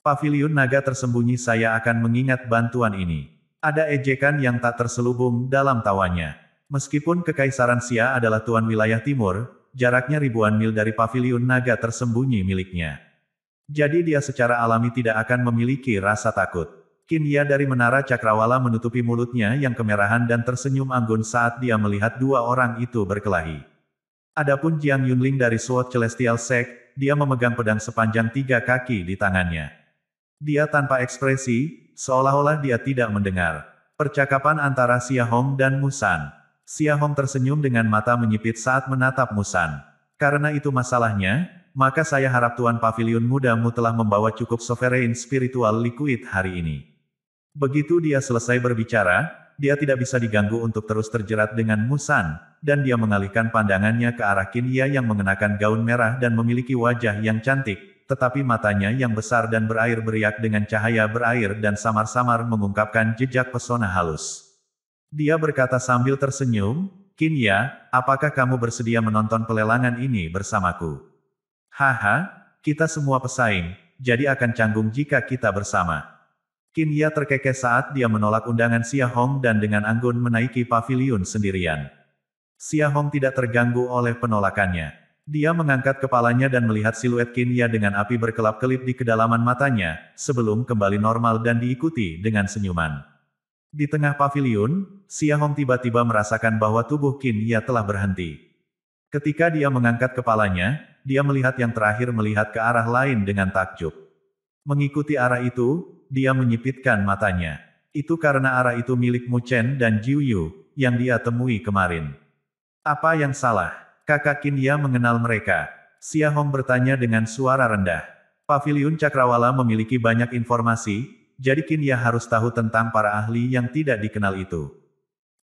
Paviliun naga tersembunyi saya akan mengingat bantuan ini. Ada ejekan yang tak terselubung dalam tawanya. Meskipun Kekaisaran Sia adalah tuan wilayah timur, jaraknya ribuan mil dari paviliun naga tersembunyi miliknya. Jadi dia secara alami tidak akan memiliki rasa takut. Kinia dari menara cakrawala menutupi mulutnya yang kemerahan dan tersenyum anggun saat dia melihat dua orang itu berkelahi. Adapun Jiang Yunling dari Sword Celestial Sect, dia memegang pedang sepanjang tiga kaki di tangannya. Dia tanpa ekspresi, seolah-olah dia tidak mendengar. Percakapan antara Hong dan Musan. Hong tersenyum dengan mata menyipit saat menatap Musan. Karena itu masalahnya, maka saya harap Tuan Pavilion Mudamu telah membawa cukup sovereign spiritual liquid hari ini. Begitu dia selesai berbicara, dia tidak bisa diganggu untuk terus terjerat dengan Musan, dan dia mengalihkan pandangannya ke arah Kinia yang mengenakan gaun merah dan memiliki wajah yang cantik, tetapi matanya yang besar dan berair beriak dengan cahaya berair dan samar-samar mengungkapkan jejak pesona halus. Dia berkata sambil tersenyum, Kinia, apakah kamu bersedia menonton pelelangan ini bersamaku? Haha, kita semua pesaing, jadi akan canggung jika kita bersama. Kinia terkekeh saat dia menolak undangan Xia Hong dan dengan anggun menaiki paviliun sendirian. Xia Hong tidak terganggu oleh penolakannya. Dia mengangkat kepalanya dan melihat siluet Kinya dengan api berkelap-kelip di kedalaman matanya, sebelum kembali normal dan diikuti dengan senyuman. Di tengah pavilion, Xia Hong tiba-tiba merasakan bahwa tubuh Kinya telah berhenti. Ketika dia mengangkat kepalanya, dia melihat yang terakhir melihat ke arah lain dengan takjub. Mengikuti arah itu, dia menyipitkan matanya. Itu karena arah itu milik Mu Chen dan Jiu Yu, yang dia temui kemarin. Apa yang salah? Kakak Kinya mengenal mereka. Hong bertanya dengan suara rendah. Pavilion Cakrawala memiliki banyak informasi, jadi Kinya harus tahu tentang para ahli yang tidak dikenal itu.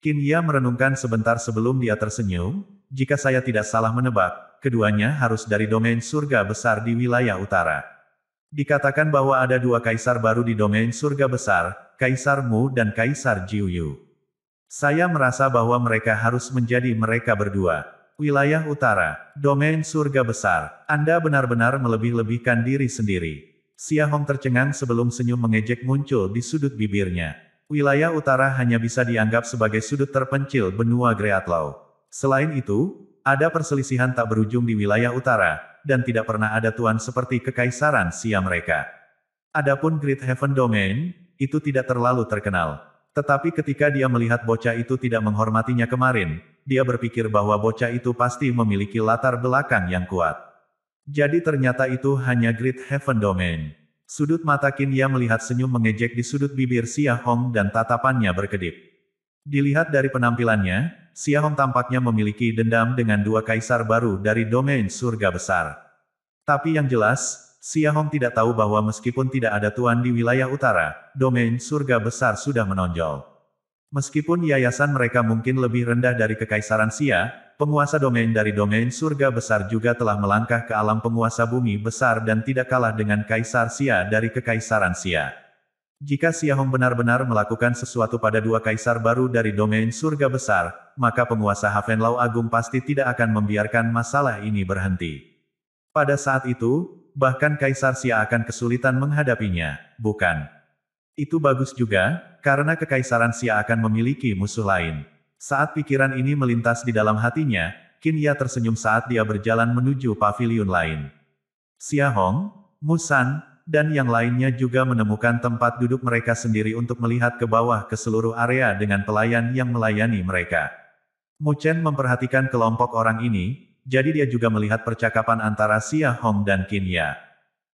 Kinya merenungkan sebentar sebelum dia tersenyum, jika saya tidak salah menebak, keduanya harus dari domain surga besar di wilayah utara. Dikatakan bahwa ada dua kaisar baru di domain surga besar, Kaisar Mu dan Kaisar Jiuyu. Saya merasa bahwa mereka harus menjadi mereka berdua. Wilayah utara, domain surga besar, Anda benar-benar melebih-lebihkan diri sendiri. Hong tercengang sebelum senyum mengejek muncul di sudut bibirnya. Wilayah utara hanya bisa dianggap sebagai sudut terpencil benua Great Law. Selain itu, ada perselisihan tak berujung di wilayah utara, dan tidak pernah ada tuan seperti kekaisaran sia mereka. Adapun Great Heaven Domain, itu tidak terlalu terkenal. Tetapi ketika dia melihat bocah itu tidak menghormatinya kemarin, dia berpikir bahwa bocah itu pasti memiliki latar belakang yang kuat. Jadi ternyata itu hanya Great Heaven Domain. Sudut mata ya melihat senyum mengejek di sudut bibir Xia Hong dan tatapannya berkedip. Dilihat dari penampilannya, Xia Hong tampaknya memiliki dendam dengan dua kaisar baru dari domain surga besar. Tapi yang jelas, Siahong tidak tahu bahwa meskipun tidak ada tuan di wilayah utara, domain surga besar sudah menonjol. Meskipun yayasan mereka mungkin lebih rendah dari kekaisaran Xia, penguasa domain dari domain surga besar juga telah melangkah ke alam penguasa bumi besar dan tidak kalah dengan kaisar Xia dari kekaisaran Xia. Jika Hong benar-benar melakukan sesuatu pada dua kaisar baru dari domain surga besar, maka penguasa Havenlau Agung pasti tidak akan membiarkan masalah ini berhenti. Pada saat itu, bahkan Kaisar Sia akan kesulitan menghadapinya, bukan? Itu bagus juga, karena Kekaisaran Sia akan memiliki musuh lain. Saat pikiran ini melintas di dalam hatinya, Kinya tersenyum saat dia berjalan menuju pavilion lain. Sia Hong, Musan, dan yang lainnya juga menemukan tempat duduk mereka sendiri untuk melihat ke bawah ke seluruh area dengan pelayan yang melayani mereka. Mu Chen memperhatikan kelompok orang ini, jadi dia juga melihat percakapan antara Xia Hong dan Ya.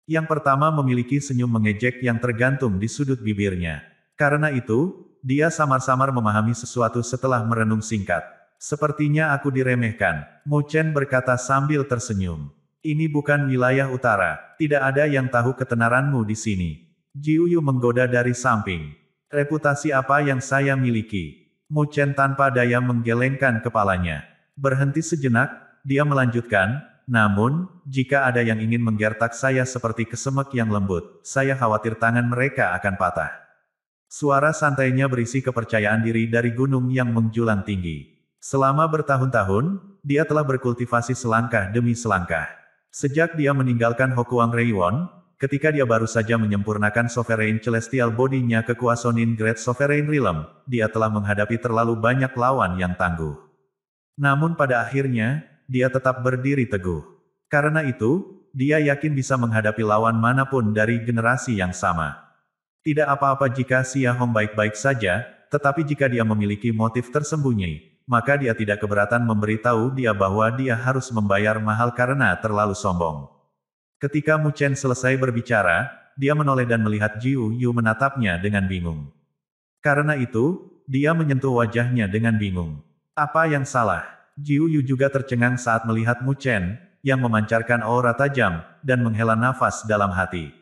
Yang pertama memiliki senyum mengejek yang tergantung di sudut bibirnya. Karena itu, dia samar-samar memahami sesuatu setelah merenung singkat. Sepertinya aku diremehkan, Mo Chen berkata sambil tersenyum. Ini bukan wilayah utara, tidak ada yang tahu ketenaranmu di sini. Jiu Yu menggoda dari samping. Reputasi apa yang saya miliki? Mo Chen tanpa daya menggelengkan kepalanya. Berhenti sejenak, dia melanjutkan, namun, jika ada yang ingin menggertak saya seperti kesemek yang lembut, saya khawatir tangan mereka akan patah. Suara santainya berisi kepercayaan diri dari gunung yang menjulang tinggi. Selama bertahun-tahun, dia telah berkultivasi selangkah demi selangkah. Sejak dia meninggalkan Hokuang Reiwon, ketika dia baru saja menyempurnakan Sovereign Celestial Body-nya ke Kuasonin Great Sovereign Realm, dia telah menghadapi terlalu banyak lawan yang tangguh. Namun pada akhirnya, dia tetap berdiri teguh. Karena itu, dia yakin bisa menghadapi lawan manapun dari generasi yang sama. Tidak apa-apa jika Hong baik-baik saja, tetapi jika dia memiliki motif tersembunyi, maka dia tidak keberatan memberitahu dia bahwa dia harus membayar mahal karena terlalu sombong. Ketika Mu Chen selesai berbicara, dia menoleh dan melihat Ji Yu menatapnya dengan bingung. Karena itu, dia menyentuh wajahnya dengan bingung. Apa yang salah? Jiu Yu juga tercengang saat melihat Mu Chen, yang memancarkan aura tajam, dan menghela nafas dalam hati.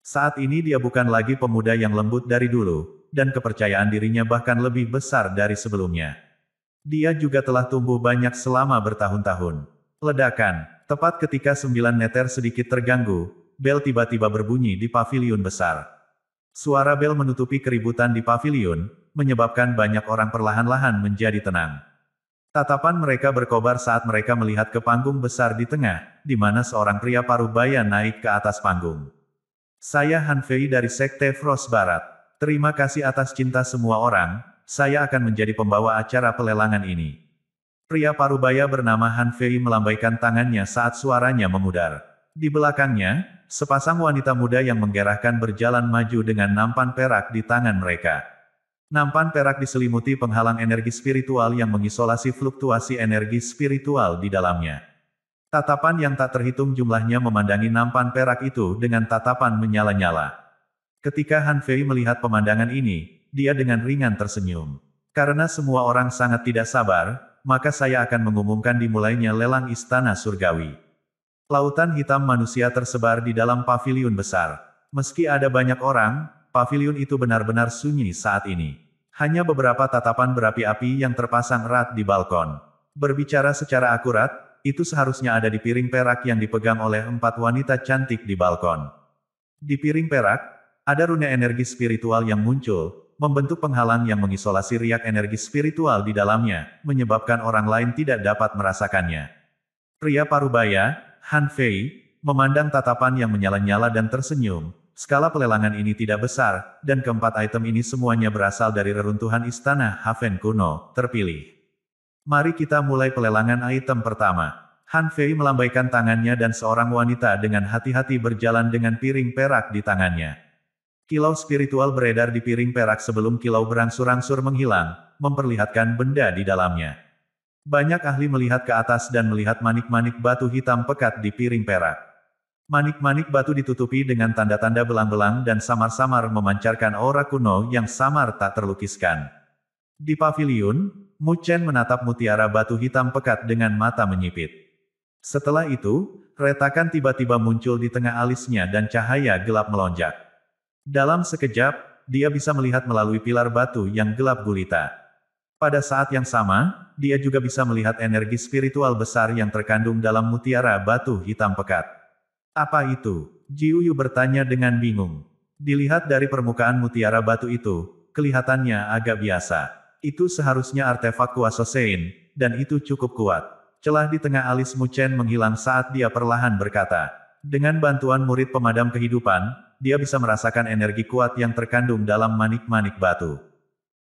Saat ini dia bukan lagi pemuda yang lembut dari dulu, dan kepercayaan dirinya bahkan lebih besar dari sebelumnya. Dia juga telah tumbuh banyak selama bertahun-tahun. Ledakan, tepat ketika sembilan neter sedikit terganggu, bel tiba-tiba berbunyi di pavilion besar. Suara bel menutupi keributan di pavilion, menyebabkan banyak orang perlahan-lahan menjadi tenang. Tatapan mereka berkobar saat mereka melihat ke panggung besar di tengah, di mana seorang pria paruh baya naik ke atas panggung. Saya Han Fei dari Sekte Frost Barat. Terima kasih atas cinta semua orang, saya akan menjadi pembawa acara pelelangan ini. Pria paruh baya bernama Han Fei melambaikan tangannya saat suaranya memudar. Di belakangnya, sepasang wanita muda yang menggerahkan berjalan maju dengan nampan perak di tangan mereka. Nampan perak diselimuti penghalang energi spiritual yang mengisolasi fluktuasi energi spiritual di dalamnya. Tatapan yang tak terhitung jumlahnya memandangi nampan perak itu dengan tatapan menyala-nyala. Ketika Han Fei melihat pemandangan ini, dia dengan ringan tersenyum. Karena semua orang sangat tidak sabar, maka saya akan mengumumkan dimulainya lelang istana surgawi. Lautan hitam manusia tersebar di dalam paviliun besar. Meski ada banyak orang, pavilion itu benar-benar sunyi saat ini. Hanya beberapa tatapan berapi-api yang terpasang erat di balkon. Berbicara secara akurat, itu seharusnya ada di piring perak yang dipegang oleh empat wanita cantik di balkon. Di piring perak, ada rune energi spiritual yang muncul, membentuk penghalang yang mengisolasi riak energi spiritual di dalamnya, menyebabkan orang lain tidak dapat merasakannya. Pria parubaya, Han Fei, memandang tatapan yang menyala-nyala dan tersenyum, Skala pelelangan ini tidak besar, dan keempat item ini semuanya berasal dari reruntuhan istana Haven kuno, terpilih. Mari kita mulai pelelangan item pertama. Han Fei melambaikan tangannya dan seorang wanita dengan hati-hati berjalan dengan piring perak di tangannya. Kilau spiritual beredar di piring perak sebelum kilau berangsur-angsur menghilang, memperlihatkan benda di dalamnya. Banyak ahli melihat ke atas dan melihat manik-manik batu hitam pekat di piring perak. Manik-manik batu ditutupi dengan tanda-tanda belang-belang dan samar-samar memancarkan aura kuno yang samar tak terlukiskan. Di pavilion, Mu Chen menatap mutiara batu hitam pekat dengan mata menyipit. Setelah itu, retakan tiba-tiba muncul di tengah alisnya dan cahaya gelap melonjak. Dalam sekejap, dia bisa melihat melalui pilar batu yang gelap gulita. Pada saat yang sama, dia juga bisa melihat energi spiritual besar yang terkandung dalam mutiara batu hitam pekat. Apa itu? Jiuyu bertanya dengan bingung. Dilihat dari permukaan mutiara batu itu, kelihatannya agak biasa. Itu seharusnya artefak kuasa Sein, dan itu cukup kuat. Celah di tengah alis Mu Chen menghilang saat dia perlahan berkata. Dengan bantuan murid pemadam kehidupan, dia bisa merasakan energi kuat yang terkandung dalam manik-manik batu.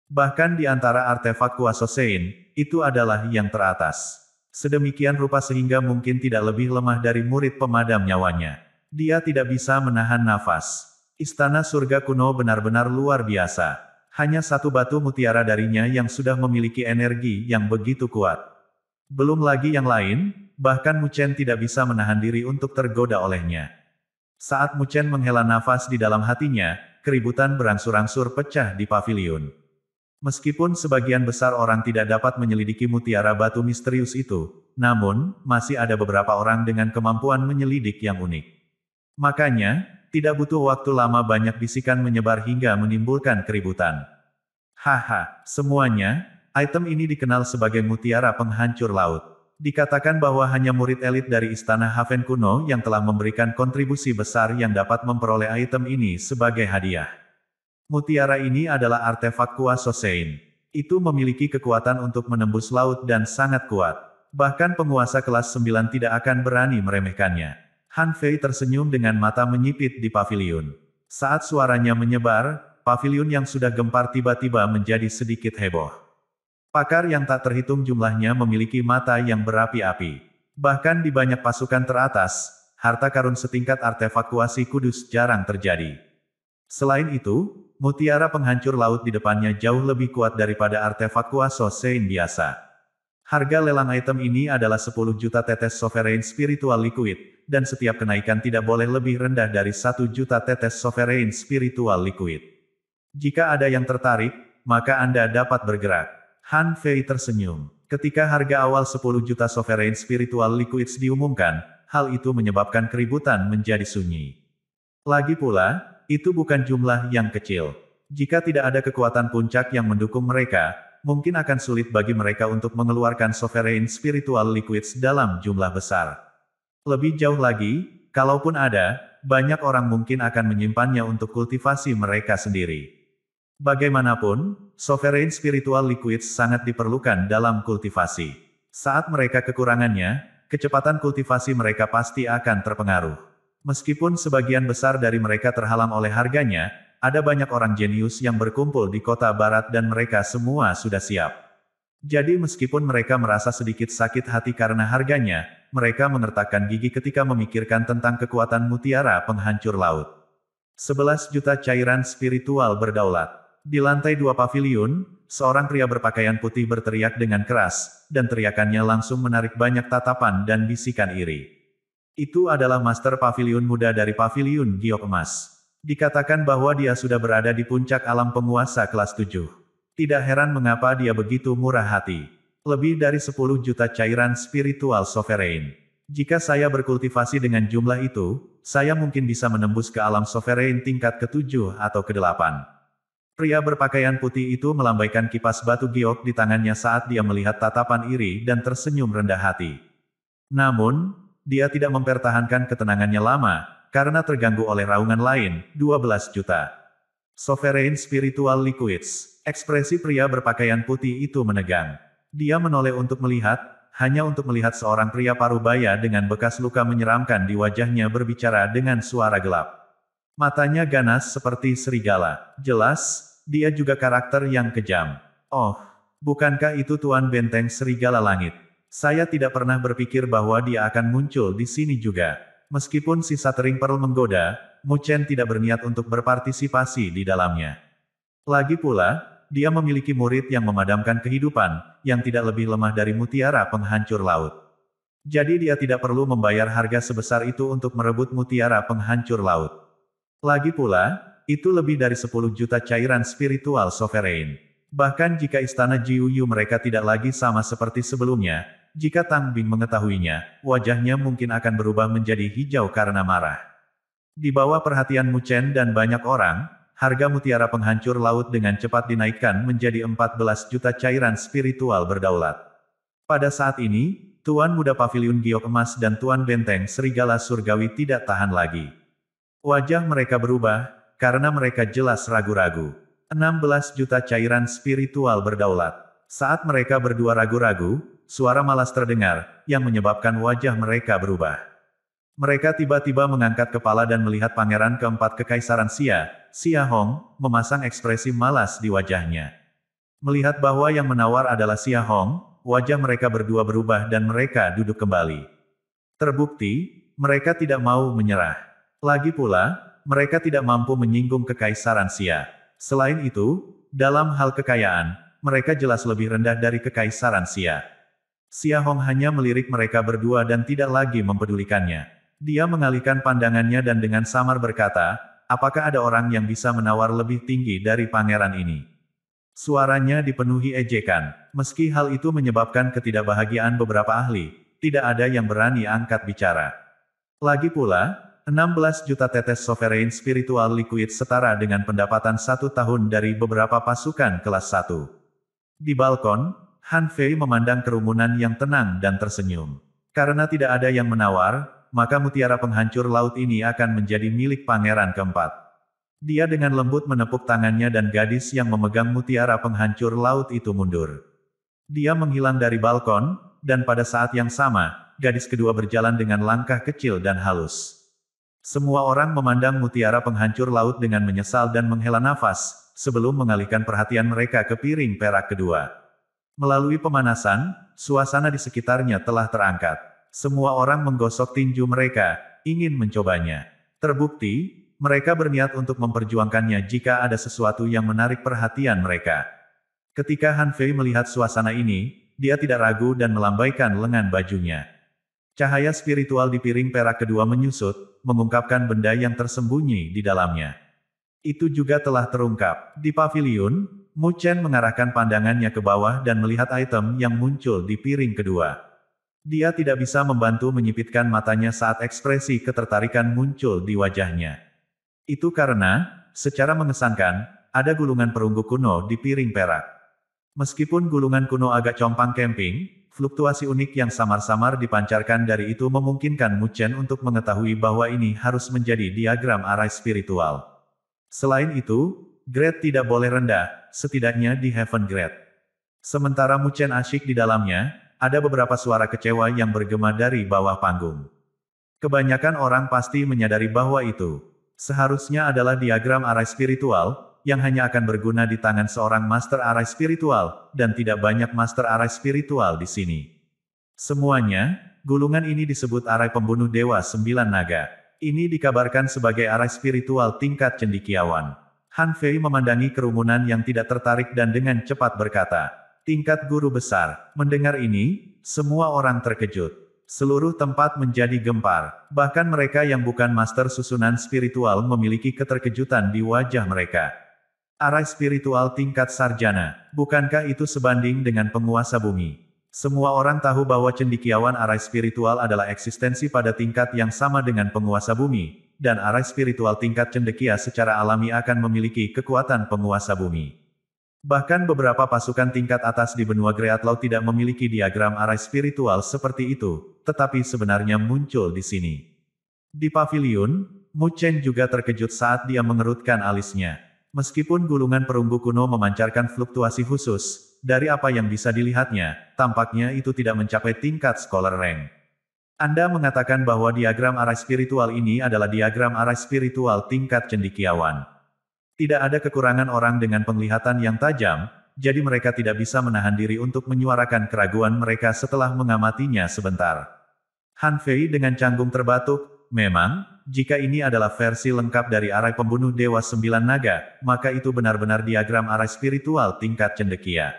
Bahkan di antara artefak kuasa Sein, itu adalah yang teratas. Sedemikian rupa sehingga mungkin tidak lebih lemah dari murid pemadam nyawanya. Dia tidak bisa menahan nafas. Istana surga kuno benar-benar luar biasa. Hanya satu batu mutiara darinya yang sudah memiliki energi yang begitu kuat. Belum lagi yang lain, bahkan Muchen tidak bisa menahan diri untuk tergoda olehnya. Saat Muchen menghela nafas di dalam hatinya, keributan berangsur-angsur pecah di pavilion. Meskipun sebagian besar orang tidak dapat menyelidiki mutiara batu misterius itu, namun, masih ada beberapa orang dengan kemampuan menyelidik yang unik. Makanya, tidak butuh waktu lama banyak bisikan menyebar hingga menimbulkan keributan. Haha, semuanya, item ini dikenal sebagai mutiara penghancur laut. Dikatakan bahwa hanya murid elit dari Istana Haven kuno yang telah memberikan kontribusi besar yang dapat memperoleh item ini sebagai hadiah. Mutiara ini adalah artefak kuas Sosein. Itu memiliki kekuatan untuk menembus laut dan sangat kuat. Bahkan penguasa kelas 9 tidak akan berani meremehkannya. Han Fei tersenyum dengan mata menyipit di pavilion. Saat suaranya menyebar, pavilion yang sudah gempar tiba-tiba menjadi sedikit heboh. Pakar yang tak terhitung jumlahnya memiliki mata yang berapi-api. Bahkan di banyak pasukan teratas, harta karun setingkat artefak kuasi kudus jarang terjadi. Selain itu, Mutiara penghancur laut di depannya jauh lebih kuat daripada artefak kuaso Sein biasa. Harga lelang item ini adalah 10 juta tetes sovereign spiritual liquid, dan setiap kenaikan tidak boleh lebih rendah dari 1 juta tetes sovereign spiritual liquid. Jika ada yang tertarik, maka Anda dapat bergerak. Han Fei tersenyum. Ketika harga awal 10 juta sovereign spiritual liquids diumumkan, hal itu menyebabkan keributan menjadi sunyi. Lagi pula, itu bukan jumlah yang kecil. Jika tidak ada kekuatan puncak yang mendukung mereka, mungkin akan sulit bagi mereka untuk mengeluarkan sovereign spiritual liquids dalam jumlah besar. Lebih jauh lagi, kalaupun ada, banyak orang mungkin akan menyimpannya untuk kultivasi mereka sendiri. Bagaimanapun, sovereign spiritual liquids sangat diperlukan dalam kultivasi. Saat mereka kekurangannya, kecepatan kultivasi mereka pasti akan terpengaruh. Meskipun sebagian besar dari mereka terhalang oleh harganya, ada banyak orang jenius yang berkumpul di kota barat dan mereka semua sudah siap. Jadi meskipun mereka merasa sedikit sakit hati karena harganya, mereka mengertakkan gigi ketika memikirkan tentang kekuatan mutiara penghancur laut. 11 juta cairan spiritual berdaulat. Di lantai dua pavilion, seorang pria berpakaian putih berteriak dengan keras, dan teriakannya langsung menarik banyak tatapan dan bisikan iri. Itu adalah Master Pavilion Muda dari Pavilion Giok Emas. Dikatakan bahwa dia sudah berada di puncak alam penguasa kelas 7. Tidak heran mengapa dia begitu murah hati. Lebih dari 10 juta cairan spiritual sovereign. Jika saya berkultivasi dengan jumlah itu, saya mungkin bisa menembus ke alam sovereign tingkat ke-7 atau ke-8. Pria berpakaian putih itu melambaikan kipas batu giok di tangannya saat dia melihat tatapan iri dan tersenyum rendah hati. Namun, dia tidak mempertahankan ketenangannya lama, karena terganggu oleh raungan lain, 12 juta. Sovereign Spiritual Liquids. Ekspresi pria berpakaian putih itu menegang. Dia menoleh untuk melihat, hanya untuk melihat seorang pria parubaya dengan bekas luka menyeramkan di wajahnya berbicara dengan suara gelap. Matanya ganas seperti serigala. Jelas, dia juga karakter yang kejam. Oh, bukankah itu Tuan Benteng Serigala Langit? Saya tidak pernah berpikir bahwa dia akan muncul di sini juga. Meskipun si Satering Pearl menggoda, Mu Chen tidak berniat untuk berpartisipasi di dalamnya. Lagi pula, dia memiliki murid yang memadamkan kehidupan, yang tidak lebih lemah dari mutiara penghancur laut. Jadi dia tidak perlu membayar harga sebesar itu untuk merebut mutiara penghancur laut. Lagi pula, itu lebih dari 10 juta cairan spiritual sovereign. Bahkan jika istana Jiuyu mereka tidak lagi sama seperti sebelumnya, jika Tang Bin mengetahuinya, wajahnya mungkin akan berubah menjadi hijau karena marah. Di bawah perhatian Mu Chen dan banyak orang, harga mutiara penghancur laut dengan cepat dinaikkan menjadi 14 juta cairan spiritual berdaulat. Pada saat ini, Tuan Muda Pavilion Giok Emas dan Tuan Benteng Serigala Surgawi tidak tahan lagi. Wajah mereka berubah, karena mereka jelas ragu-ragu. 16 juta cairan spiritual berdaulat. Saat mereka berdua ragu-ragu, suara malas terdengar, yang menyebabkan wajah mereka berubah. Mereka tiba-tiba mengangkat kepala dan melihat pangeran keempat kekaisaran Xia, Xia Hong, memasang ekspresi malas di wajahnya. Melihat bahwa yang menawar adalah Xia Hong, wajah mereka berdua berubah dan mereka duduk kembali. Terbukti, mereka tidak mau menyerah. Lagi pula, mereka tidak mampu menyinggung kekaisaran Xia. Selain itu, dalam hal kekayaan, mereka jelas lebih rendah dari kekaisaran Xia. Xia Hong hanya melirik mereka berdua dan tidak lagi mempedulikannya. Dia mengalihkan pandangannya dan dengan samar berkata, apakah ada orang yang bisa menawar lebih tinggi dari pangeran ini? Suaranya dipenuhi ejekan. Meski hal itu menyebabkan ketidakbahagiaan beberapa ahli, tidak ada yang berani angkat bicara. Lagi pula, 16 juta tetes sovereign spiritual liquid setara dengan pendapatan satu tahun dari beberapa pasukan kelas 1. Di balkon, Han Fei memandang kerumunan yang tenang dan tersenyum. Karena tidak ada yang menawar, maka mutiara penghancur laut ini akan menjadi milik pangeran keempat. Dia dengan lembut menepuk tangannya dan gadis yang memegang mutiara penghancur laut itu mundur. Dia menghilang dari balkon, dan pada saat yang sama, gadis kedua berjalan dengan langkah kecil dan halus. Semua orang memandang mutiara penghancur laut dengan menyesal dan menghela nafas, sebelum mengalihkan perhatian mereka ke piring perak kedua. Melalui pemanasan, suasana di sekitarnya telah terangkat. Semua orang menggosok tinju mereka, ingin mencobanya. Terbukti, mereka berniat untuk memperjuangkannya jika ada sesuatu yang menarik perhatian mereka. Ketika Han Fei melihat suasana ini, dia tidak ragu dan melambaikan lengan bajunya. Cahaya spiritual di piring perak kedua menyusut, mengungkapkan benda yang tersembunyi di dalamnya. Itu juga telah terungkap. Di pavilion, Mu Chen mengarahkan pandangannya ke bawah dan melihat item yang muncul di piring kedua. Dia tidak bisa membantu menyipitkan matanya saat ekspresi ketertarikan muncul di wajahnya. Itu karena, secara mengesankan, ada gulungan perunggu kuno di piring perak. Meskipun gulungan kuno agak compang camping, fluktuasi unik yang samar-samar dipancarkan dari itu memungkinkan Mu Chen untuk mengetahui bahwa ini harus menjadi diagram arai spiritual. Selain itu, Grade tidak boleh rendah, setidaknya di Heaven Grade. Sementara Chen asyik di dalamnya, ada beberapa suara kecewa yang bergema dari bawah panggung. Kebanyakan orang pasti menyadari bahwa itu seharusnya adalah diagram arai spiritual, yang hanya akan berguna di tangan seorang master arai spiritual, dan tidak banyak master arai spiritual di sini. Semuanya, gulungan ini disebut arai pembunuh dewa sembilan naga. Ini dikabarkan sebagai arai spiritual tingkat cendikiawan. Han Fei memandangi kerumunan yang tidak tertarik dan dengan cepat berkata, tingkat guru besar, mendengar ini, semua orang terkejut. Seluruh tempat menjadi gempar, bahkan mereka yang bukan master susunan spiritual memiliki keterkejutan di wajah mereka. Arai spiritual tingkat sarjana, bukankah itu sebanding dengan penguasa bumi? Semua orang tahu bahwa cendikiawan arai spiritual adalah eksistensi pada tingkat yang sama dengan penguasa bumi, dan arah spiritual tingkat cendekia secara alami akan memiliki kekuatan penguasa bumi. Bahkan beberapa pasukan tingkat atas di benua Greatlau tidak memiliki diagram arah spiritual seperti itu, tetapi sebenarnya muncul di sini. Di pavilion, Mu Chen juga terkejut saat dia mengerutkan alisnya. Meskipun gulungan perunggu kuno memancarkan fluktuasi khusus, dari apa yang bisa dilihatnya, tampaknya itu tidak mencapai tingkat scholar rank. Anda mengatakan bahwa diagram arah spiritual ini adalah diagram arah spiritual tingkat cendikiawan. Tidak ada kekurangan orang dengan penglihatan yang tajam, jadi mereka tidak bisa menahan diri untuk menyuarakan keraguan mereka setelah mengamatinya sebentar. Han Fei dengan canggung terbatuk, memang, jika ini adalah versi lengkap dari arah pembunuh Dewa Sembilan Naga, maka itu benar-benar diagram arah spiritual tingkat cendekia.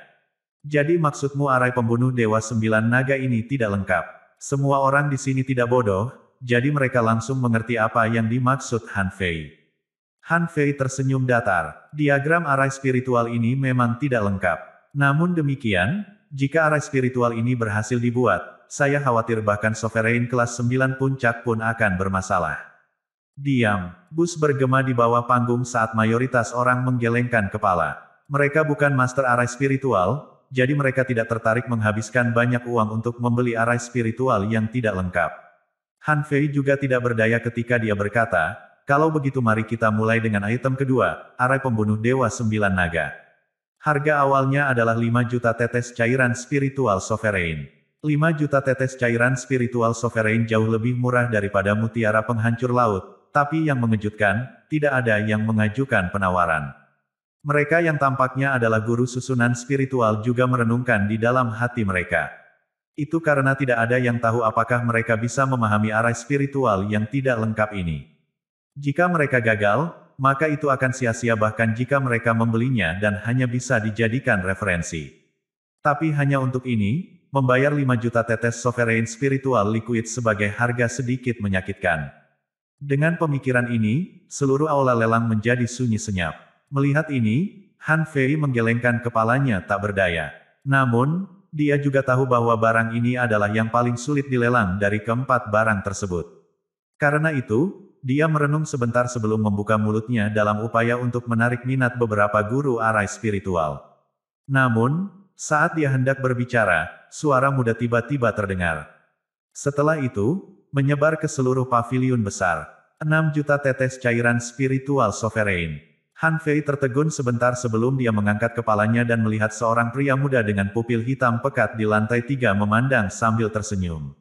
Jadi maksudmu arah pembunuh Dewa Sembilan Naga ini tidak lengkap. Semua orang di sini tidak bodoh, jadi mereka langsung mengerti apa yang dimaksud Han Fei. Han Fei tersenyum datar. Diagram arai spiritual ini memang tidak lengkap. Namun demikian, jika arai spiritual ini berhasil dibuat, saya khawatir bahkan sovereign kelas 9 puncak pun akan bermasalah. Diam, bus bergema di bawah panggung saat mayoritas orang menggelengkan kepala. Mereka bukan master arai spiritual, jadi mereka tidak tertarik menghabiskan banyak uang untuk membeli arai spiritual yang tidak lengkap. Han Fei juga tidak berdaya ketika dia berkata, kalau begitu mari kita mulai dengan item kedua, arai pembunuh Dewa Sembilan Naga. Harga awalnya adalah 5 juta tetes cairan spiritual sovereign. 5 juta tetes cairan spiritual sovereign jauh lebih murah daripada mutiara penghancur laut, tapi yang mengejutkan, tidak ada yang mengajukan penawaran. Mereka yang tampaknya adalah guru susunan spiritual juga merenungkan di dalam hati mereka. Itu karena tidak ada yang tahu apakah mereka bisa memahami arah spiritual yang tidak lengkap ini. Jika mereka gagal, maka itu akan sia-sia bahkan jika mereka membelinya dan hanya bisa dijadikan referensi. Tapi hanya untuk ini, membayar 5 juta tetes sovereign spiritual liquid sebagai harga sedikit menyakitkan. Dengan pemikiran ini, seluruh aula lelang menjadi sunyi senyap. Melihat ini, Han Fei menggelengkan kepalanya tak berdaya. Namun, dia juga tahu bahwa barang ini adalah yang paling sulit dilelang dari keempat barang tersebut. Karena itu, dia merenung sebentar sebelum membuka mulutnya dalam upaya untuk menarik minat beberapa guru arai spiritual. Namun, saat dia hendak berbicara, suara muda tiba-tiba terdengar. Setelah itu, menyebar ke seluruh pavilion besar, 6 juta tetes cairan spiritual sovereign. Han Fei tertegun sebentar sebelum dia mengangkat kepalanya dan melihat seorang pria muda dengan pupil hitam pekat di lantai tiga memandang sambil tersenyum.